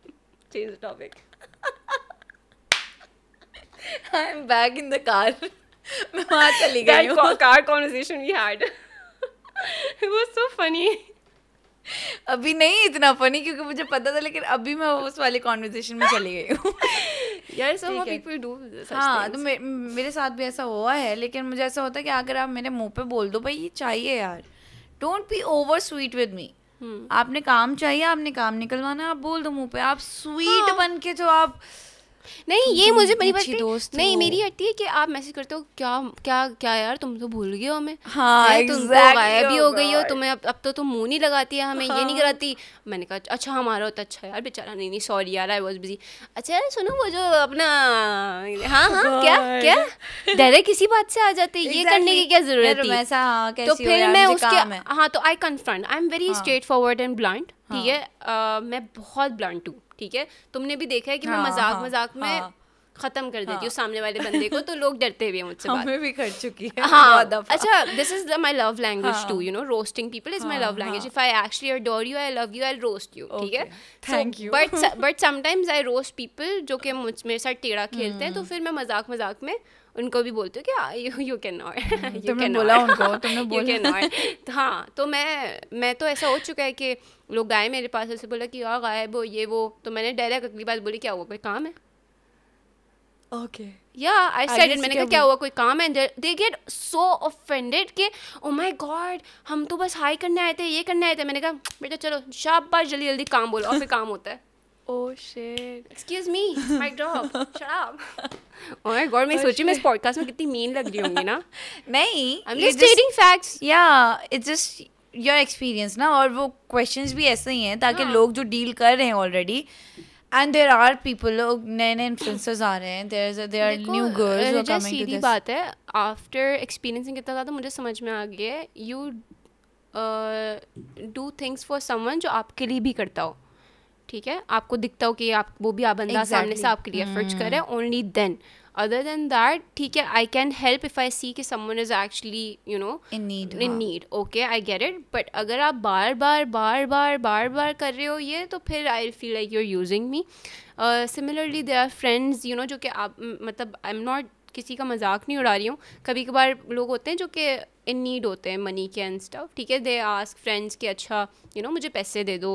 change topic I am back in the car मैं वहाँ चली गई हूँ car conversation we had it was so funny अभी नहीं इतना फनी क्योंकि मुझे पता था लेकिन अभी मैं उस वाली कॉन्वर्जेशन में चली गई हूँ यार सो पीपल डू हाँ तो मेरे साथ भी ऐसा हुआ है लेकिन मुझे ऐसा होता है कि अगर आप मेरे मुंह पे बोल दो भाई ये चाहिए यार don't be over sweet with me आपने काम चाहिए आपने काम निकलवाना आप बोल दो मुंह पे आप स्वीट हाँ. बन के जो आप नहीं ये तो मुझे मेरी बात दोस्त नहीं मेरी हटती है कि आप मैसेज करते हो क्या क्या क्या यार तुम तो भूल गए हो हमें हाँ तुम तो गायब भी oh हो गई हो तुम्हें अब अब तो तुम मुंह नहीं लगाती है हमें ये नहीं हाँ। कराती मैंने कहा अच्छा हमारा होता अच्छा यार बेचारा नहीं नहीं सॉरी यार आई वॉज बिजी अच्छा यार सुनो वो जो अपना हाँ हाँ oh क्या क्या डायरेक्ट किसी बात से आ जाते ये करने की क्या जरूरत है तो फिर मैं उसके हाँ तो I confront I am very straightforward and blind ठीक हाँ। है मैं बहुत ब्लाइंड हूँ ठीक है तुमने भी देखा है कि मैं हाँ, मजाक हाँ, मजाक में हाँ। खत्म कर देती हूँ सामने वाले बंदे को तो लोग डरते हुए मुझसे हमें भी कर चुकी है हाँ अच्छा this is my love language too you know roasting people is my love language if I actually adore you I love you I roast you ठीक है thank you but but sometimes I roast people जो कि मुझ मेरे साथ टेढ़ा खेलते हैं तो hmm. फिर मैं मजाक मजाक में उनको भी बोलती हूँ कि you can not you can बोला उनको तुमने बोला यू कैन नॉट हाँ तो मैं मैं तो ऐसा हो चुका है कि लोग गाय मेरे पास ऐसे बोला कि यार गायब हो ये वो तो मैंने डायरेक्ट अगली बात बोली क्या हुआ कोई काम है ओके या आई सेड मैंने कहा क्या हुआ कोई काम है दे गेट सो ऑफेंडेड कि ओ माय गॉड हम तो बस हाई करने आए थे ये करने आए थे मैंने कहा बेटा चलो शाबाश जल्दी जल्दी काम बोलो और फिर काम होता है Oh shit. Excuse me, Shut up. Oh my god, मैं oh, सोची मैं इस में कितनी लग रही होंगी ना नहीं I'm just stating facts. Yeah, it's just ना और वो क्वेश्चन भी ऐसे ही हैं ताकि हाँ। लोग जो डील कर रहे हैं already and there are people लोग नए नए इन्फ्लुएंसर्स आ रहे हैं there there are new girls सीधी बात है आफ्टर एक्सपीरियंसिंग कितना ज़्यादा मुझे समझ में आ गया है you do things for someone जो आपके लिए भी करता हो ठीक है आपको दिखता हो कि आप वो भी आप बंदा exactly. सामने से आपके लिए एफर्ट्स कर रहे हैं only then other than that ठीक है I can help if I see कि someone is actually you know in need in need okay I get it but अगर आप बार बार बार बार बार बार कर रहे हो ये तो फिर I feel like you are using me similarly they are friends you know जो कि आप मतलब आई एम नॉट किसी का मजाक नहीं उड़ा रही हूँ कभी कभार लोग होते हैं जो कि इन नीड होते हैं मनी के एंड स्टफ ठीक है दे आस्क फ्रेंड्स कि अच्छा यू you नो know, मुझे पैसे दे दो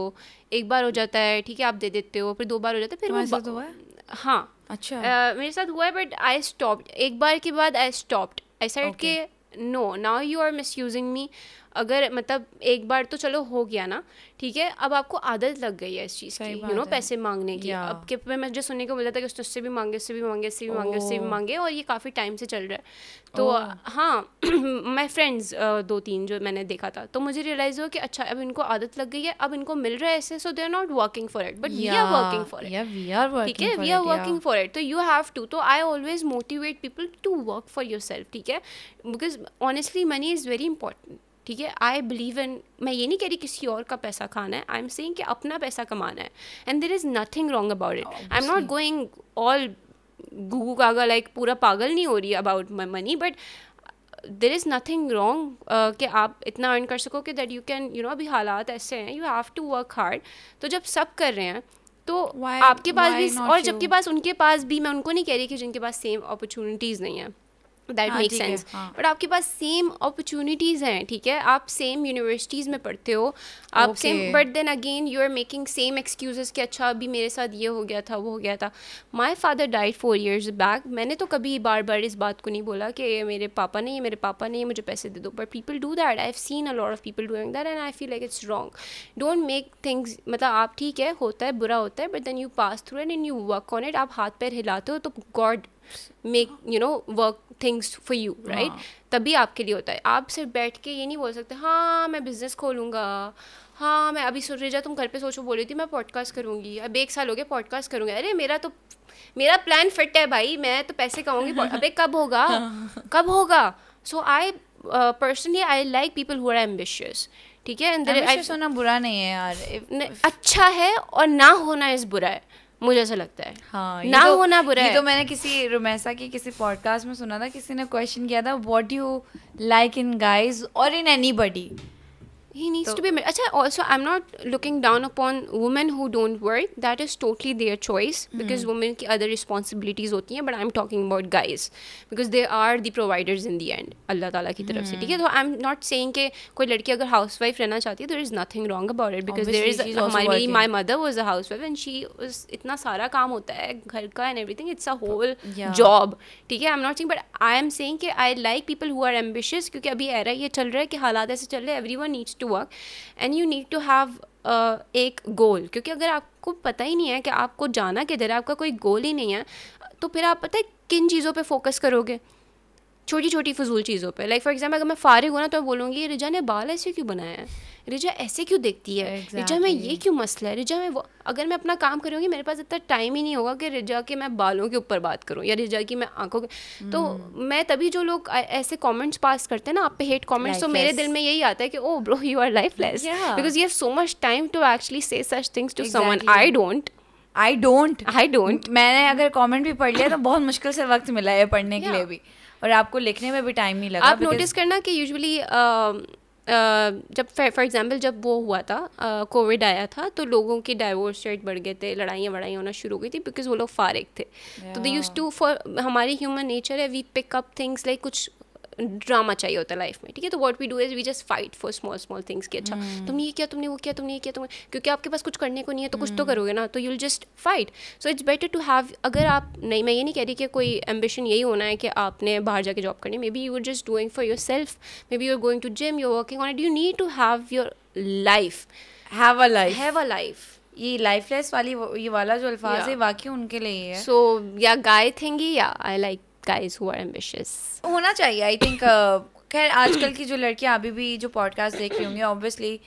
एक बार हो जाता है ठीक है आप दे देते हो फिर दो बार हो जाता है फिर वो हुआ है हाँ अच्छा uh, मेरे साथ हुआ है बट आई स्टॉप एक बार के बाद आई स्टॉप्ड आई सेड के no now you are misusing me अगर मतलब एक बार तो चलो हो गया ना ठीक है अब आपको आदत लग गई है इस चीज़ की यू नो पैसे मांगने की अब के मैं मुझे सुनने को मिला था कि उससे भी मांगे उससे भी मांगे उससे भी मांगे उससे भी मांगे और ये काफ़ी टाइम से चल रहा है तो हाँ मैं फ्रेंड्स दो तीन जो मैंने देखा था तो मुझे रियलाइज़ हुआ कि अच्छा अब इनको आदत लग गई है अब इनको मिल रहा है ऐसे so they are not working for it but we are working for it ठीक है we are working for it तो यू हैव टू तो I always motivate people to work for yourself ठीक है because honestly money is very important ठीक है आई believe इन मैं ये नहीं कह रही किसी और का पैसा खाना है आई एम सेइंग कि अपना पैसा कमाना है and there is nothing wrong about it I am not going all googoo gaga like पूरा पागल नहीं हो रही about my money but there is nothing wrong कि आप इतना अर्न कर सको कि that you can you know अभी हालात ऐसे हैं you have to work hard तो जब सब कर रहे हैं तो why, आपके पास भी और जबकि पास उनके पास भी मैं उनको नहीं कह रही कि जिनके पास सेम अपॉर्चुनिटीज़ नहीं है दैट मेक सेंस बट आपके पास सेम अपॉर्चुनिटीज़ हैं ठीक है आप सेम यूनिवर्सिटीज़ में पढ़ते हो आप same but then again you are making same excuses कि अच्छा अभी मेरे साथ ये हो गया था वो हो गया था my father died four years back मैंने तो कभी बार बार इस बात को नहीं बोला कि ये मेरे पापा ने ये मेरे पापा ने मुझे पैसे दे दो but people do that I have seen a lot of people doing that and I feel like it's wrong don't make things मतलब आप ठीक है होता है बुरा होता है but then you pass through and and you work on it आप हाथ पैर हिलाते हो तो God make you know work things for you right तभी आपके लिए होता है आप सिर्फ बैठ के ये नहीं बोल सकते हाँ मैं बिज़नेस खोलूँगा हाँ मैं अभी सोच जा तुम घर पे सोचो बोल रही थी मैं पॉडकास्ट करूँगी अब एक साल हो गया पॉडकास्ट करूँगी अरे मेरा तो मेरा प्लान फिट है भाई मैं तो पैसे कमाऊँगी अबे कब होगा हाँ। कब होगा so I personally I like people who are ambitious ठीक है ऐसा होना बुरा नहीं है यार अच्छा है और ना होना इस बुरा है मुझे ऐसा लगता है हाँ ना तो, ना बुरा है तो मैंने किसी रोमैसा की किसी पॉडकास्ट में सुना था किसी ने क्वेश्चन किया था what you like in guys और in any he needs so, to be acha also i'm not looking down upon women who don't work that is totally their choice because mm. women ki other responsibilities hoti hain but i'm talking about guys because they are the providers in the end allah taala ki taraf mm. se theek hai so i'm not saying ke koi ladki agar housewife rehna chahti hai there is nothing wrong about it because Obviously, there is hamari my mother was a housewife and she was itna sara kaam hota hai ghar ka and everything it's a whole yeah. job theek hai i'm not saying but i am saying ke i like people who are ambitious kyunki abhi era ye chal raha hai ki halat aise chal rahe everyone needs to work and you need to have एक goal क्योंकि अगर आपको पता ही नहीं है कि आपको जाना किधर है आपका कोई गोल ही नहीं है तो फिर आप पता है किन चीज़ों पे फोकस करोगे छोटी छोटी फजूल चीज़ों पे लाइक फॉर एग्जांपल अगर मैं फारिग हूँ ना तो मैं बोलूँगी रिजा ने बाल ऐसे क्यों बनाया है रिजा ऐसे क्यों देखती है exactly. रिजा में ये क्यों मसला है रिजा में वो अगर मैं अपना काम करूँगी मेरे पास इतना टाइम ही नहीं होगा कि रिजा के मैं बालों के ऊपर बात करूँ या रिजा की मैं आंखों के mm. तो hmm. मैं तभी जो लोग ऐसे कॉमेंट्स पास करते हैं ना आप पे हेट कॉमेंट्स तो मेरे दिल में यही आता है कि oh bro you are lifeless because you have so much time to actually say such things to someone I don't I don't I don't मैंने अगर कॉमेंट भी पढ़ लिया तो बहुत मुश्किल से वक्त मिला है पढ़ने yeah. के लिए भी और आपको लिखने में भी टाइम नहीं लगा आप नोटिस करना कि यूजुअली uh, uh, जब फॉर एग्ज़ाम्पल जब वो हुआ था कोविड uh, आया था तो लोगों के डाइवोर्स रेट बढ़ गए थे लड़ाइयाँ वड़ाइयाँ होना शुरू हो गई थी बिकॉज वो लोग फारिग थे तो दे यूज़ टू फॉर हमारी ह्यूमन नेचर है we pick up things like कुछ ड्रामा चाहिए होता है लाइफ में ठीक है तो what we do is we just fight for small small things की अच्छा hmm. तुमने ये किया तुमने वो किया तुमने ये किया तुमने क्योंकि आपके पास कुछ करने को नहीं है तो कुछ तो hmm. करोगे ना तो you'll just fight so it's better to have अगर आप नहीं मैं ये नहीं कह रही कि कोई एम्बिशन यही होना है कि आपने बाहर जाके जॉब करनी maybe you are just doing for yourself maybe you are going to gym you're working on it you need to have your life have a life have a life ये lifeless वाली ये वाला जो अल्फाज है वाकई उनके लिए है सो या गाय थिंग या आई लाइक गाइज हु होना चाहिए आई थिंक uh, खैर आजकल की जो लड़कियां अभी भी जो पॉडकास्ट देख रही होंगी obviously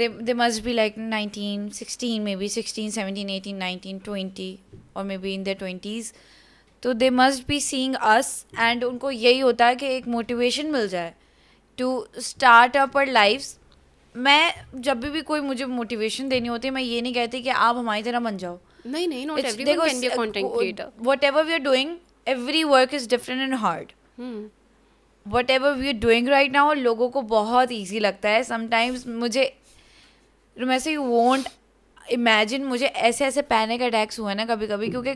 they must be like nineteen sixteen maybe sixteen seventeen eighteen nineteen twenty और maybe in the twenties तो they must be seeing us and उनको यही होता है कि एक मोटिवेशन मिल जाए टू स्टार्ट अप अर मैं जब भी, भी कोई मुझे मोटिवेशन देनी होती है मैं ये नहीं कहती कि आप हमारी तरह बन जाओ नहीं नहीं not everyone can be a content creator whatever we are doing every work is different and hard whatever we are doing right now लोगों को बहुत ईजी लगता है समटाइम्स मुझे वैसे यू वॉन्ट इमेजिन मुझे ऐसे ऐसे पैनिक अटैक्स हुए ना कभी कभी क्योंकि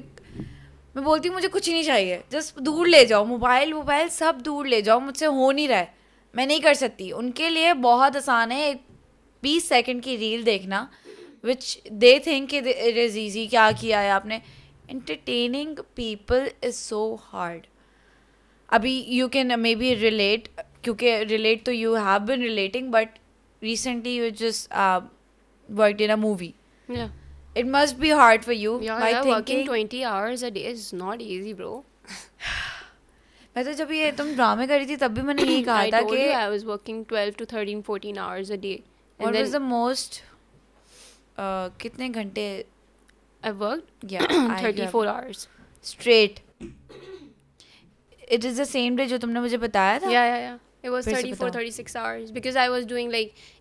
मैं बोलती हूँ मुझे कुछ ही नहीं चाहिए जस्ट दूर ले जाओ मोबाइल वोबाइल सब दूर ले जाओ मुझसे हो नहीं रहा है मैं नहीं कर सकती उनके लिए बहुत आसान है एक बीस सेकेंड की रील देखना which they think it is easy क्या किया है आपने entertaining people is so hard abhi you can maybe relate because relate to you have been relating but recently you just uh, worked in a movie yeah it must be hard for you yeah, yeah thinking, working 20 hours a day is not easy bro मैं तो जब ये तुम ड्रामे कर रही थी तब भी मैंने यही कहा था कि I was working 12 to 13 14 hours a day what was the most कितने घंटे I worked. Yeah, thirty four hours straight. It is the same day जो तुमने मुझे बताया था Yeah yeah yeah. It was फिर से थर्टी फोर बताओ। थर्टी सिक्स आवर्स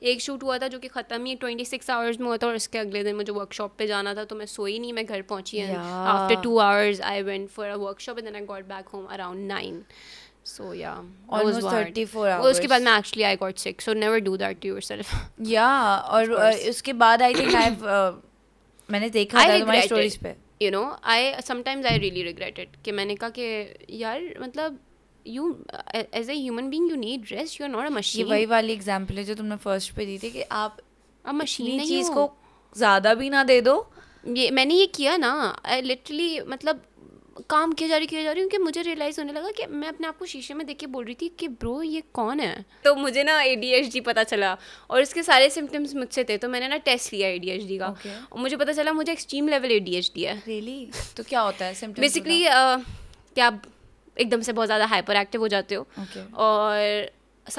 एक शूट हुआ था जो कि ख़त्म ही ट्वेंटी सिक्स में हुआ था और इसके अगले दिन मुझे वर्कशॉप पे जाना था तो मैं सोई नहीं मैं घर पहुंची है after two hours I went for a workshop and then I got back home around nine so yeah Almost उसके hours. बाद मैं actually I got sick so never do that to yourself yeah और उसके बाद I think I मैंने देखा था तुम्हारी स्टोरीज पे you know I sometimes I really regretted कि मैंने कहा कि यार मतलब you as a human being you need rest you are not a machine ये वही वाली एग्जांपल है जो तुमने फर्स्ट पे दी थी कि आप अब मशीन चीज को ज्यादा भी ना दे दो ये मैंने ये किया ना आई लिटरली मतलब काम किया जा रही किया जा रही हूँ कि मुझे रियलाइज़ होने लगा कि मैं अपने आप को शीशे में देख के बोल रही थी कि ब्रो ये कौन है तो मुझे ना ए पता चला और इसके सारे सिम्टम्स मुझसे थे तो मैंने ना टेस्ट लिया ए का okay. और मुझे पता चला मुझे एक्सट्रीम लेवल ए है रियली तो क्या होता है बेसिकली मतलब? क्या एकदम से बहुत ज़्यादा हाइपर एक्टिव हो जाते हो okay. और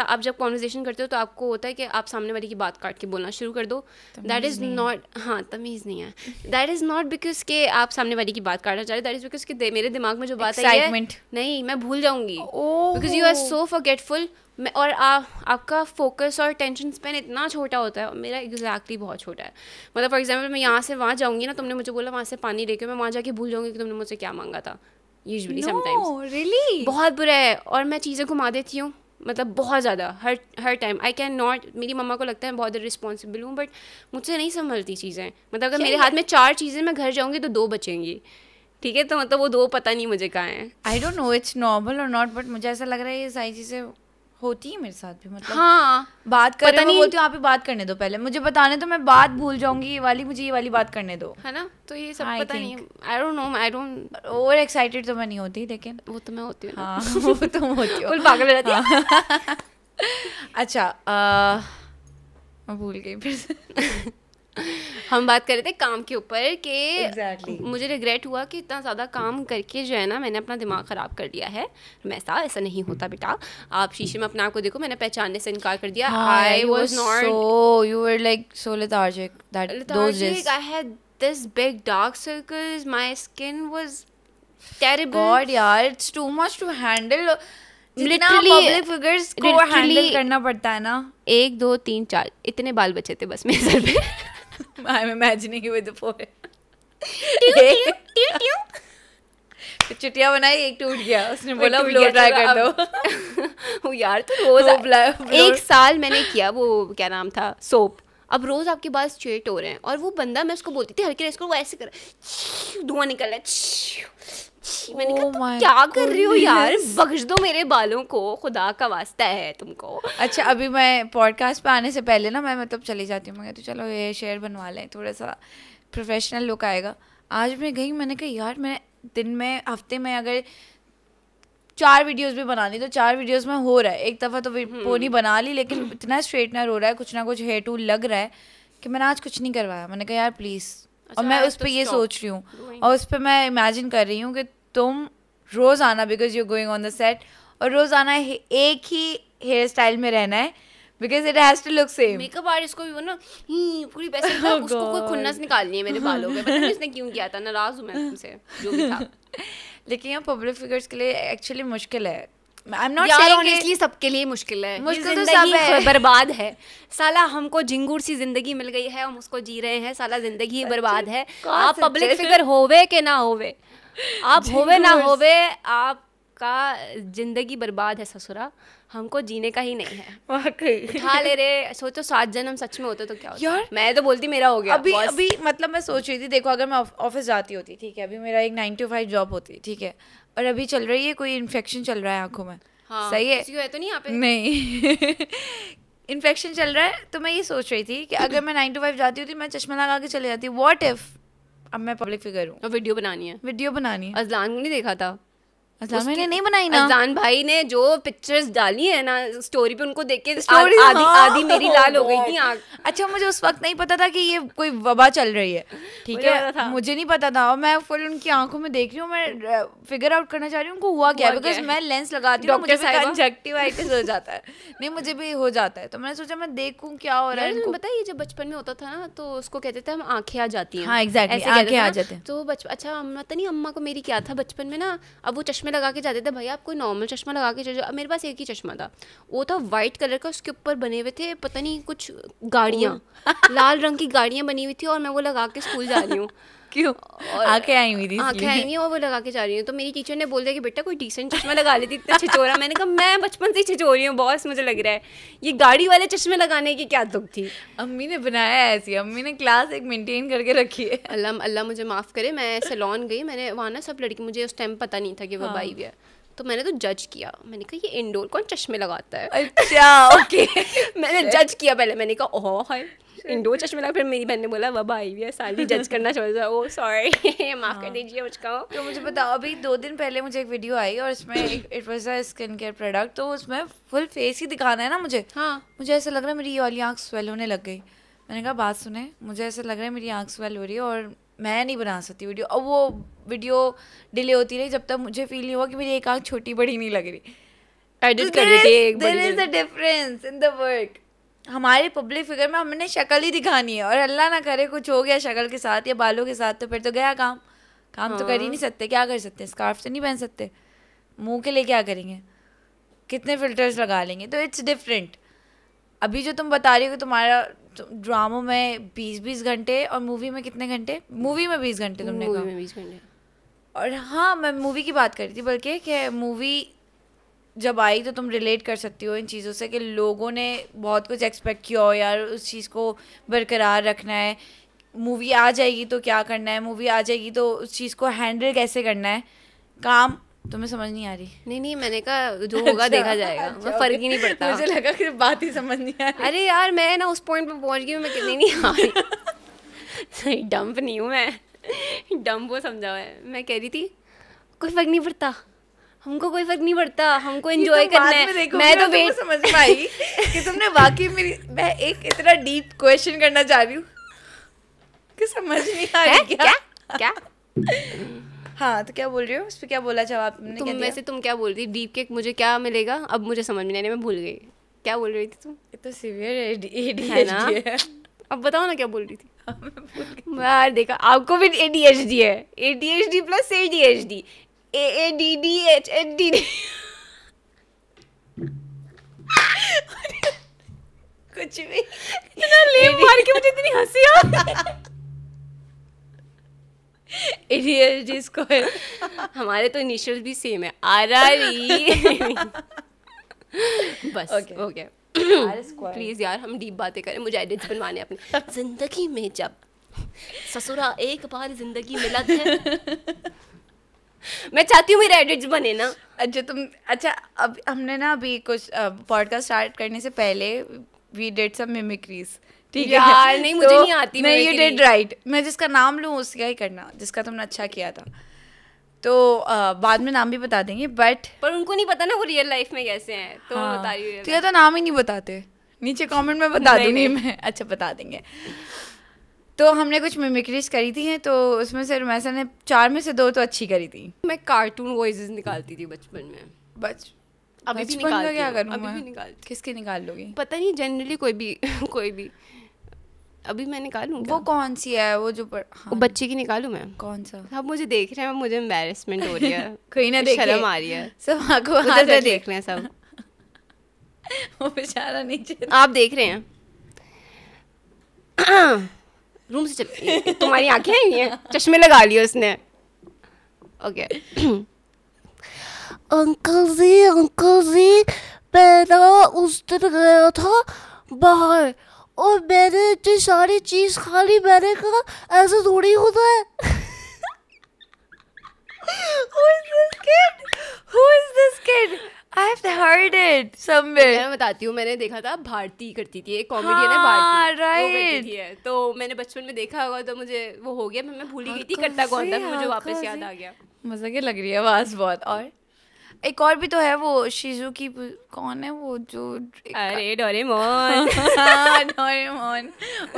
आप जब कॉन्वर्जेशन करते हो तो आपको होता है कि आप सामने वाले की बात काट के बोलना शुरू कर दो दैट इज़ नॉट हाँ तमीज़ नहीं है दैट इज़ नॉट बिकॉज के आप सामने वाले की बात काटना चाह रहे दैट इज़ बिकॉज के मेरे दिमाग में जो बात है नहीं मैं भूल जाऊंगी because you are so forgetful और आ, आपका फोकस और टेंशन स्पेन इतना छोटा होता है मेरा एग्जैक्टली exactly बहुत छोटा है मतलब फॉर एग्जाम्पल मैं यहाँ से वहाँ जाऊँगी ना तुमने मुझे बोला वहाँ से पानी लेके मैं वहाँ जाके भूल जाऊँगी कि तुमने मुझसे क्या मांगा था यूजली समटाइम्स रियली बहुत बुरा है और मैं चीज़ें घुमा देती हूँ मतलब बहुत ज़्यादा हर हर टाइम आई कैन नॉट मेरी मम्मा को लगता है बहुत रिस्पॉन्सिबल हूँ बट मुझसे नहीं संभलती चीज़ें मतलब अगर मेरे हाथ में चार चीज़ें मैं घर जाऊँगी तो दो बचेंगी ठीक है तो मतलब वो दो पता नहीं मुझे कहाँ हैं I don't know it's normal और नॉट बट मुझे ऐसा लग रहा है ये सारी चीज़ें होती है मेरे साथ भी मतलब हाँ बात कर पता नहीं बोलती आप ही बात करने दो पहले मुझे बताने तो मैं बात भूल जाऊंगी ये वाली मुझे ये वाली बात करने दो है ना तो ये सब I पता नहीं I don't know I don't overexcited तो मैं नहीं होती लेकिन वो तो मैं होती हूँ हाँ वो तुम तो होती हो पागल रहती हाँ. अच्छा आ, मैं भूल गई फिर से हम बात कर रहे थे काम के ऊपर कि exactly. मुझे रिग्रेट हुआ कि इतना ज़्यादा काम करके जो है ना मैंने अपना दिमाग ख़राब कर दिया है मैं ऐसा ऐसा नहीं होता बेटा आप शीशे में अपने आप को देखो मैंने पहचानने से इनकार कर दिया I was not you were like so lethargic I had this big dark circles my skin was terrible God यार it's too much to handle literally figures को हैंडल करना पड़ता है ना एक दो तीन चार इतने बाल बचे थे बस मेरे सर पे I'm imagining you with the four. चुटिया बनाई एक टूट गया उसने बोला ब्लो ट्राई कर दो वो यार तो रोज एक साल मैंने किया वो क्या नाम था सोप अब रोज आपके पास चेट हो रहे हैं और वो बंदा मैं उसको बोलती थी हल्के इसको वो ऐसे कर धुआं निकल रहा है मैंने कहा oh तुम oh क्या कर रही हो यार बख्श दो मेरे बालों को खुदा का वास्ता है तुमको अच्छा अभी मैं पॉडकास्ट पे आने से पहले ना मैं मतलब चली जाती हूँ मैं तो चलो ये शेयर बनवा लें थोड़ा सा प्रोफेशनल लुक आएगा आज मैं गई मैंने कहा यार मैं दिन में हफ्ते में अगर चार वीडियोस भी बनानी तो चार वीडियोस में हो रहा है एक दफ़ा तो पोनी हम्म। बना ली लेकिन इतना स्ट्रेटनर हो रहा है कुछ ना कुछ हेयर टूल लग रहा है कि मैंने आज कुछ नहीं करवाया मैंने कहा यार प्लीज़ और अच्छा, मैं उस तो पर ये सोच रही हूँ और उस पर मैं इमेजिन कर रही हूँ कि तुम रोज़ आना because you going on the set और रोज़ आना एक ही हेयर स्टाइल में रहना है because it has to look same makeup artist को भी वो ना हम्म, पूरी पैसे oh उसको कोई खुन्नस निकालनी है मेरे बालों पे पता नहीं उसने क्यों किया था नाराज़ हूँ मैं तुमसे जो भी था लेकिन यहाँ पब्लिक फिगर्स के लिए एक्चुअली मुश्किल है आई I'm not यार ऑनेस्टली सबके लिए मुश्किल है मुश्किल तो सब है बर्बाद है साला हमको झिंगूर सी जिंदगी मिल गई है हम उसको जी रहे हैं साला जिंदगी अच्छा, बर्बाद है आप पब्लिक फिगर होवे के ना होवे आप होवे ना होवे आप का जिंदगी बर्बाद है ससुरा हमको जीने का ही नहीं है उठा ले रे सोचो सात जन्म सच में होते तो क्या होता यार मैं तो बोलती मेरा हो गया अभी अभी मतलब मैं सोच रही थी देखो अगर मैं ऑफिस जाती होती ठीक है अभी मेरा एक नाइन टू फाइव जॉब होती ठीक है और अभी चल रही है कोई इन्फेक्शन चल रहा है आंखों में हाँ, सही है है तो नहीं पे नहीं इन्फेक्शन चल रहा है तो मैं ये सोच रही थी कि अगर मैं नाइन टू फाइव जाती होती मैं चश्मा लगा के चले जाती वॉट इफ अब मैं पब्लिक फिगर हूँ और वीडियो बनानी है वीडियो बनानी है अजलान को नहीं देखा था अजान भाई ने नहीं बनाई ना अजान भाई ने जो पिक्चर्स डाली है ना स्टोरी पे उनको देख के आधी हाँ। आधी मेरी लाल हो गई थी oh आग अच्छा मुझे उस वक्त नहीं पता था कि ये कोई वबा चल रही है ठीक है मुझे नहीं पता था और मैं फुल उनकी आंखों में देख रही हूँ मैं फिगर आउट करना चाह रही हूँ उनको हुआ क्या बिकॉज मैं लेंस लगाती हूँ मुझे कंजक्टिवाइटिस हो जाता है नहीं मुझे भी हो जाता है तो मैंने सोचा मैं देखूँ क्या हो रहा है पता ये जब बचपन में होता था ना तो उसको कहते थे हम आंखें आ जाती है हाँ, तो अच्छा हम पता नहीं अम्मा को मेरी क्या था बचपन में ना अब वो चश्मा चश्मे लगा के जाते थे भैया आप कोई नॉर्मल चश्मा लगा के चले अब मेरे पास एक ही चश्मा था वो था वाइट कलर का उसके ऊपर बने हुए थे पता नहीं कुछ गाड़ियाँ लाल रंग की गाड़ियाँ बनी हुई थी और मैं वो लगा के स्कूल जा रही हूँ क्यों आके आई हुई थी आके आई हुई और वो लगा के जा रही हूँ तो मेरी टीचर ने बोल दिया कि बेटा कोई डिसेंट चश्मा लगा लेती इतना छिचोरा मैंने कहा मैं बचपन से ही छिचो रही हूँ बॉस मुझे लग रहा है ये गाड़ी वाले चश्मे लगाने की क्या दुख थी अम्मी ने बनाया ऐसी अम्मी ने क्लास एक मेनटेन करके रखी है अल्लाह अल्लाह मुझे माफ़ करे मैं सैलॉन गई मैंने वहाँ ना सब लड़की मुझे उस टाइम पता नहीं था कि वो बाई हाँ। भी है तो मैंने तो जज किया मैंने कहा ये इंडोर कौन चश्मे लगाता है अच्छा ओके मैंने जज किया पहले मैंने कहा ओह हाय इंडोर चश्मे लगा फिर मेरी बहन ने बोला वबा आई हुई है साली जज करना चाहिए था ओ सॉरी माफ़ कर हाँ। दीजिए मुझको तो मुझे बताओ अभी दो दिन पहले मुझे एक वीडियो आई और उसमें it was a skin care product तो उसमें फुल फेस ही दिखाना है ना मुझे हाँ मुझे ऐसा लग रहा है मेरी ये वाली आँख स्वेल होने लग गई मैंने कहा बात सुने मुझे ऐसा लग रहा है मेरी आँख स्वेल हो रही है और मैं नहीं बना सकती वीडियो अब वो वीडियो डिले होती रही जब तक मुझे फील नहीं हुआ कि मेरी एक आँख छोटी बड़ी नहीं लग रही एडिट कर रही थी is a difference in the work हमारे पब्लिक फिगर में हमने शक्ल ही दिखानी है और अल्लाह ना करे कुछ हो गया शक्ल के साथ या बालों के साथ तो फिर तो गया काम काम तो कर ही हाँ। नहीं सकते क्या कर सकते स्कार्फ तो नहीं पहन सकते मुंह के लिए क्या करेंगे कितने फिल्टर्स लगा लेंगे तो इट्स डिफरेंट अभी जो तुम बता रही हो कि तुम्हारा तो ड्रामो में बीस बीस घंटे और मूवी में कितने घंटे मूवी में बीस घंटे तुमने कहा में बीस घंटे और हाँ मैं मूवी की बात कर रही थी बल्कि कि मूवी जब आई तो तुम रिलेट कर सकती हो इन चीज़ों से कि लोगों ने बहुत कुछ एक्सपेक्ट किया हो यार उस चीज़ को बरकरार रखना है मूवी आ जाएगी तो क्या करना है मूवी आ जाएगी तो उस चीज़ को हैंडल कैसे करना है काम तुम्हें समझ नहीं आ रही नहीं नहीं मैंने कहा जो होगा अच्छा, देखा जाएगा अच्छा, फर्क ही नहीं पड़ता मुझे लगा कि बात ही समझ नहीं आ रही अरे यार मैं ना उस पॉइंट पे पहुंच गई मैं कितनी नहीं आ रही सही डंप नहीं हूँ मैं डंप वो समझा हुआ है मैं कह रही थी कोई फर्क नहीं पड़ता हमको कोई फर्क नहीं पड़ता हमको एंजॉय तो करना है मैं तो वेट समझ पाई कि तुमने वाकई मेरी मैं एक इतना डीप क्वेश्चन करना चाह रही हूँ कि समझ नहीं आ रही क्या क्या हाँ तो क्या बोल रही हो उस पर क्या बोला जवाब तुम तुम वैसे तुम क्या बोल रही डीप केक मुझे क्या मिलेगा अब मुझे समझ में नहीं में भूल गई क्या बोल रही थी तुम तो सीवियर है ना अब बताओ ना क्या बोल रही थी हाँ, यार देखा आपको भी ए डी एच डी है A D H D plus A D H D A A D D H H D D कुछ भी इतना लेम मार के मुझे इतनी हंसी आ एडीएचडी स्कोर हमारे तो इनिशियल भी सेम है आर आर ई बस ओके प्लीज यार हम डीप बातें करें मुझे एडिट्स बनवाने अपने जिंदगी में जब ससुरा एक बार जिंदगी मिला था मैं चाहती हूँ मेरे एडिट्स बने ना अच्छा तुम अच्छा अब हमने ना अभी कुछ पॉडकास्ट स्टार्ट करने से पहले वी डिड सम मिमिक्रीज ठीक है यार नहीं मुझे तो नहीं आती मैं यू डिड राइट मैं जिसका नाम लूँ उसका ही करना जिसका तुमने अच्छा किया था तो आ, बाद में नाम भी बता देंगे बट पर उनको नहीं पता ना वो रियल लाइफ में कैसे हैं तो हाँ, बता रही हूँ तो, तो नाम ही नहीं बताते नीचे कमेंट में बता दूंगी मैं अच्छा बता देंगे तो हमने कुछ मिमिक्रीज करी थी तो उसमें से रोमैसा ने चार में से दो तो अच्छी करी थी मैं कार्टून वॉइस निकालती थी बचपन में बच अभी भी निकालती क्या करूँ अभी भी निकाल किसके निकाल लोगे पता नहीं जनरली कोई भी कोई भी अभी मैं निकालू वो कौन सी है वो जो पर, हाँ। वो बच्चे की निकालू मैं कौन सा अब मुझे देख रहे हैं मुझे एम्बेसमेंट हो रही है कोई ना देख शर्म आ रही है सब आंखों हाथ देख रहे हैं सब वो बेचारा नीचे आप देख रहे हैं रूम से चल तुम्हारी आंखें हैं चश्मे लगा लिए उसने okay uncle ji uncle ji मैं उस दिन गया था बाहर और मैंने इतनी सारी चीज़ खा ली मैंने कहा ऐसा थोड़ी होता है Who is this kid? Who is this kid? I've heard it somewhere. मैं बताती हूँ मैंने देखा था भारती करती थी एक कॉमेडियन है हाँ, भारती राइट है तो मैंने बचपन में देखा होगा तो मुझे वो हो गया मैं भूल ही गई थी हाँ, तो करता कौन था मुझे हाँ, वापस तो याद आ गया मजा के लग रही है आवाज़ बहुत और एक और भी तो है वो शिजू की कौन है वो जो अरे डोरेमोन डोरेमोन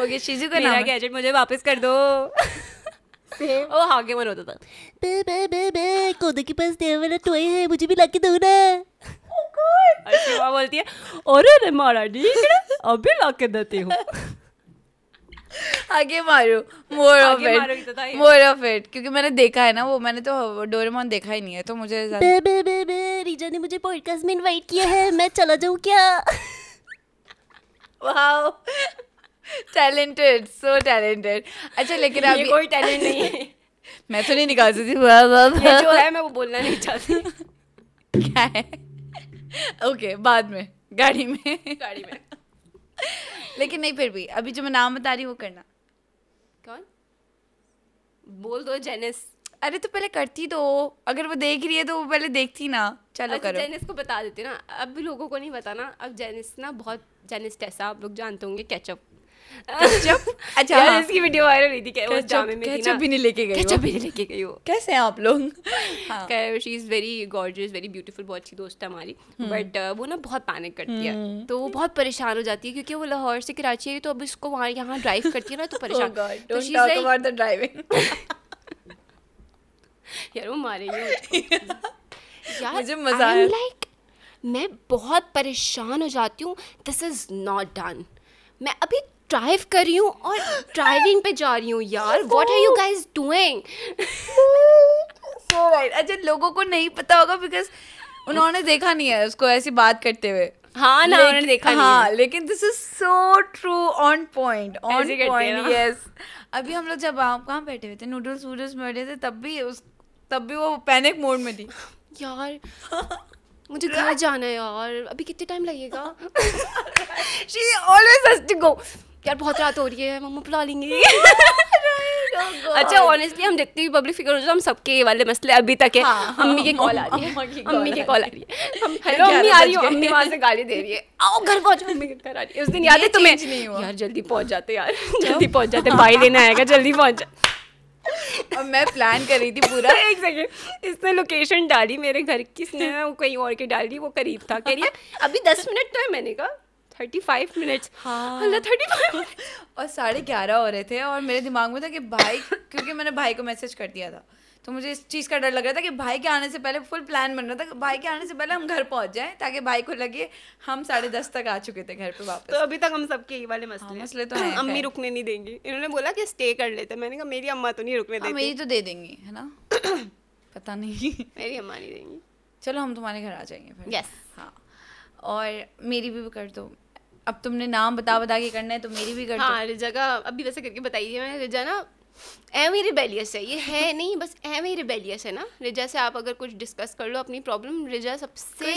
ओके शिजू का नाम गैजेट मुझे वापस कर दो ओ हागे मन होता था बे बे बे बे कोदे के पास देने वाला टॉय है मुझे भी लाके दो ना ओ गॉड अच्छी बोलती है अरे रे मारा महारानी अभी लाके देती हूं आगे मारो more of it more of it क्योंकि मैंने देखा है ना वो मैंने तो डोरेमोन देखा ही नहीं है तो मुझे बे बे बे बे रीजा ने मुझे पॉडकास्ट में इनवाइट किया है मैं चला जाऊं क्या वाओ टैलेंटेड सो टैलेंटेड अच्छा लेकिन अभी कोई टैलेंट नहीं है मैं तो नहीं निकाल सकती जो है मैं वो बोलना नहीं चाहती क्या है ओके बाद में गाड़ी में गाड़ी में लेकिन नहीं फिर भी अभी जो मैं नाम बता रही हूँ वो करना बोल दो जेनिस अरे तो पहले करती दो तो, अगर वो देख रही है तो वो पहले देखती ना चलो अच्छा, करो जेनिस को बता देती ना अब लोगों को नहीं पता ना अब जेनिस ना बहुत जेनिस टेसा आप लोग जानते होंगे कैचअप अच्छा यार इसकी वीडियो वायरल हुई थी वो जामे में केचप भी नहीं लेके गई केचप भी नहीं लेके गई वो कैसे हैं आप लोग she is very gorgeous very beautiful बहुत अच्छी दोस्त है हमारी बट वो ना बहुत पैनिक करती है hmm. तो वो बहुत परेशान हो जाती है क्योंकि वो लाहौर से कराची आई तो अब इसको ड्राइव करती है ना तो oh परेशान तो शी इज़ द ड्राइविंग यार वो यार मुझे मजा आया लाइक मैं बहुत परेशान हो जाती हूँ दिस इज़ नॉट डन मैं अभी ड्राइव कर रही हूँ और ड्राइविंग पे जा रही हूँ यार what are you guys doing अच्छा लोगों को नहीं पता होगा बिकॉज उन्होंने देखा नहीं है उसको ऐसी बात करते हुए हाँ ना उन्होंने देखा हाँ नहीं लेकिन this is so true on point on point yes अभी हम लोग जब आप कहाँ बैठे हुए थे नूडल्स वूडल्स में बैठे थे तब भी उस तब भी वो पैनिक मोड में थी यार मुझे घर जाना है यार अभी कितने टाइम लगेगा she always has to go यार बहुत रात हो रही है मम्मा बुला लेंगे oh अच्छा ऑनेस्टली हम देखते हैं पब्लिक फिगर हो हम सबके वाले मसले अभी तक है हाँ, हाँ, मम्मी के कॉल आ रही है मम्मी के कॉल आ रही है हेलो मम्मी आ रही हो मम्मी वहाँ से गाली दे रही है आओ घर पहुँच मम्मी के घर आ रही है उस दिन याद है तुम्हें यार जल्दी पहुँच जाते यार जल्दी पहुँच जाते भाई लेने आएगा जल्दी पहुँच जाते अब मैं प्लान कर रही थी पूरा एक सेकेंड इसने लोकेशन डाली मेरे घर की इसने कहीं और के डाली वो करीब था कह रही है अभी दस मिनट तो है मैंने कहा थर्टी फाइव मिनट्स हाँ थर्टी फाइव और साढ़े ग्यारह हो रहे थे और मेरे दिमाग में था कि भाई क्योंकि मैंने भाई को मैसेज कर दिया था तो मुझे इस चीज़ का डर लग रहा था कि भाई के आने से पहले फुल प्लान बन रहा था भाई के आने से पहले हम घर पहुंच जाएं ताकि भाई को लगे हम साढ़े दस तक आ चुके थे घर पे वापस तो अभी तक हम सबके ये वाले मसले हाँ, मसले तो हैं अम्मी रुकने नहीं देंगी इन्होंने बोला कि स्टे कर लेते मैंने कहा मेरी अम्मा तो नहीं रुकने हाँ, देती मेरी तो दे देंगी है ना पता नहीं मेरी अम्मा नहीं देंगी चलो हम तुम्हारे घर आ जाएंगे फिर यस हाँ और मेरी भी कर दो अब तुमने नाम बता बता के करना है तो मेरी भी करना हाँ रिजा अभी वैसे करके बताइए मैं रिजा ना एम ही रिबेलियस है ये है नहीं बस एम ही रिबेलियस है ना रिजा से आप अगर कुछ डिस्कस कर लो अपनी प्रॉब्लम रिजा सबसे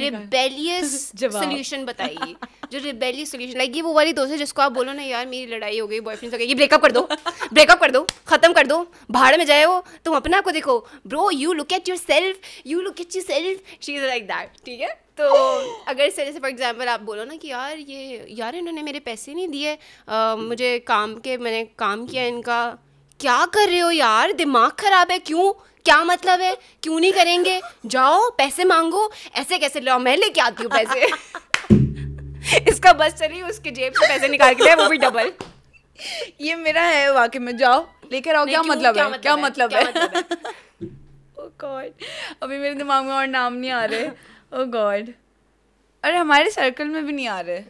रिबेलियस सोल्यूशन बताइए जो रिबेलियस सोल्यूशन लाइक ये वो वाली दोस्त है जिसको आप बोलो ना यार मेरी लड़ाई हो गई बॉयफ्रेंड से ये ब्रेकअप कर दो ब्रेकअप कर दो खत्म कर दो भाड़ में जाए हो तुम अपना आपको देखो bro you look at yourself you look at yourself she is like that ठीक है तो अगर इस तरह से फॉर एग्जांपल आप बोलो ना कि यार ये यार इन्होंने मेरे पैसे नहीं दिए मुझे काम के मैंने काम किया इनका क्या कर रहे हो यार दिमाग ख़राब है क्यों क्या मतलब है क्यों नहीं करेंगे जाओ पैसे मांगो ऐसे कैसे लो मैं लेके आती हूँ पैसे इसका बस चलिए उसके जेब से पैसे निकाल के वो भी डबल ये मेरा है वाकई में जाओ लेकर आओ क्या मतलब, मतलब, मतलब, मतलब है क्या मतलब है गॉड अभी मेरे दिमाग में और नाम नहीं आ रहे ओ oh गॉड अरे हमारे सर्कल में भी नहीं आ रहे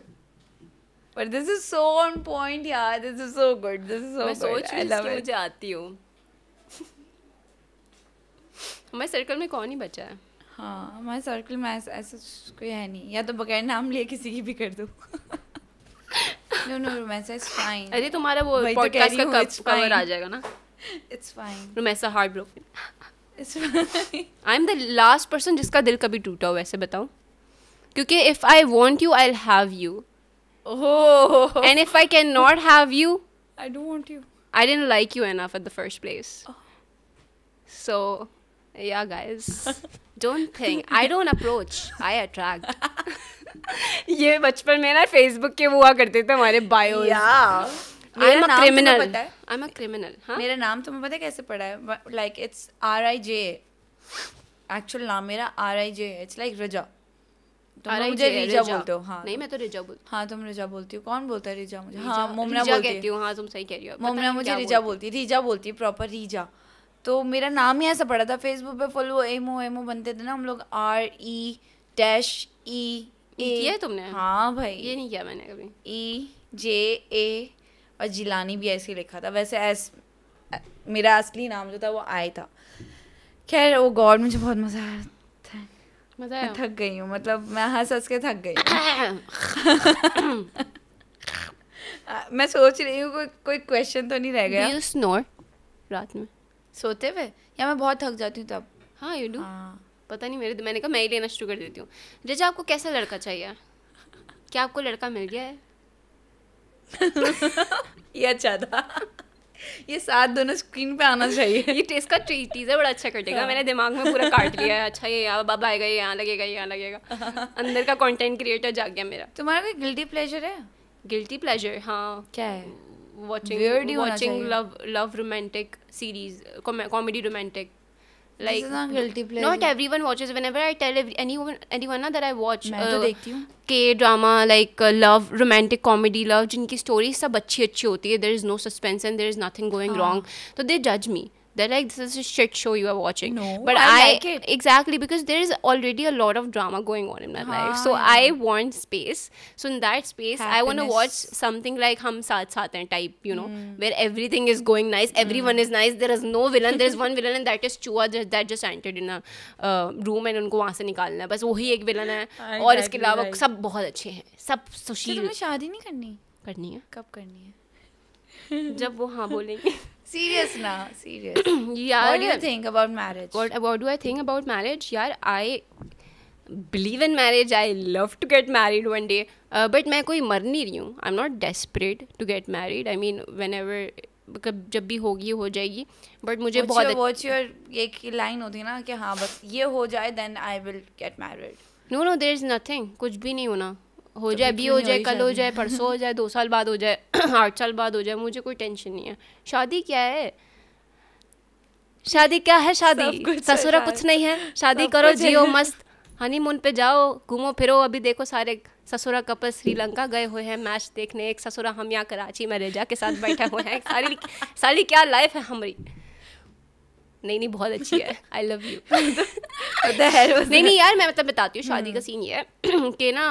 पर this is so on point यार this is so good this is so मैं सोच रही हूं मुझे आती हूं हमारे सर्कल में कौन ही बचा है हाँ हमारे सर्कल में ऐसा ऐसा कोई है नहीं या तो बगैर नाम लिए किसी की भी कर दो no no Romaisa is fine अरे तुम्हारा वो पॉडकास्ट तो का कवर आ जाएगा ना it's fine Romaisa heart broken I am the last person जिसका दिल कभी टूटा हो वैसे बताऊँ क्योंकि if I want you I have you and if I can not have you I don't want you I didn't like you enough at the first place so yeah guys don't think I don't approach I attract ये बचपन में ना Facebook के वो हुआ करते थे हमारे bio I am a criminal I am a criminal मेरा नाम तुम्हें तो पता कैसे पड़ा है like it's R I J actual नाम मेरा R I J it's like Raza Riza बोलते हो हाँ, नहीं तो- मैं तो बोलती हाँ तुम बोलती हो कौन बोलता है मुझे हाँ, मोमना बोलती हाँ, तुम सही कह रही हो मोमना मुझे बोलती बोलती प्रॉपर रिजा तो मेरा नाम ही ऐसा पड़ा था फेसबुक पे फॉलो एमओ एमओ बनते थे ना हम लोग आर ई डैश ई किया तुमने हाँ भाई ये नहीं किया मैंने कभी ई जे ए और जिलानी भी ऐसे लिखा था वैसे एस मेरा असली नाम जो था वो आए था खैर वो गॉड मुझे बहुत मज़ा आया मजा आया थक गई हूँ मतलब मैं हंस हंस के थक गई मैं सोच रही हूँ को, कोई क्वेश्चन तो नहीं रह गया यू स्नोर रात में सोते हुए या मैं बहुत थक जाती हूँ तब हाँ यू डू हाँ। पता नहीं मेरे मैंने कहा मैं ही लेना शुरू कर देती हूँ रिजा आपको कैसा लड़का चाहिए क्या आपको लड़का मिल गया है ये अच्छा था ये साथ दोनों स्क्रीन पे आना चाहिए ये इसका टीजर बड़ा अच्छा कर देगा हाँ। मैंने दिमाग में पूरा काट लिया है अच्छा ये यहाँ बाबा आएगा ये यहाँ लगेगा यहाँ लगेगा अंदर का कंटेंट क्रिएटर जाग गया मेरा तुम्हारा कोई गिल्टी प्लेजर है गिल्टी प्लेजर हाँ क्या है watching watching love love romantic series comedy romantic like this is not guilty pleasure not everyone watches whenever i tell every, anyone anyone na, that i watch मैं तो देखती हूँ के drama like love romantic comedy love जिनकी story सब अच्छी अच्छी होती है there is no suspense and there is nothing going wrong तो दे जज मी They're like, this is a shit show you are watching. No, but I, I like it. exactly because there is already a lot of drama going on in my ah, life. So I want space. So in that space, Happiness. I want to watch something like Hum Saath Saath type, you know, mm. where everything is going nice, hmm. everyone mm. is nice. There is no villain. There is one villain and that is Chua that, that just entered in a uh, room and उनको वहाँ से निकालना है बस वही एक villain है I और exactly इसके अलावा right. So बहुत अच्छे हैं सब सुशील तो तुम्हें शादी नहीं करनी करनी है कब करनी है जब वो हाँ बोलेंगे सीरियस ना सीरियस यार do you think about marriage what about do I think about marriage यार I believe in marriage I love to get married one day but मैं कोई मर नहीं रही हूँ I am not desperate to get married I mean whenever जब भी होगी हो जाएगी बट मुझे बहुत वॉच योर एक लाइन होती है ना कि हाँ बस ये हो जाए then I will get married no no there is nothing कुछ भी नहीं होना हो जाए अभी हो जाए कल हो जाए परसों हो जाए दो साल बाद हो जाए आठ साल बाद हो जाए मुझे कोई टेंशन नहीं है शादी क्या है शादी क्या है शादी ससुरा कुछ नहीं है शादी करो जियो मस्त हनीमून पे जाओ घूमो फिरो अभी देखो सारे ससुरा कपल श्रीलंका गए हुए हैं मैच देखने एक ससुरा हम यहाँ कराची में रेजा के साथ बैठे हुए हैं सारी सारी क्या लाइफ है हमारी नहीं नहीं बहुत अच्छी है आई लव यू नहीं नहीं यार मैं मतलब बताती हूँ शादी का सीन हम्म। ये है कि ना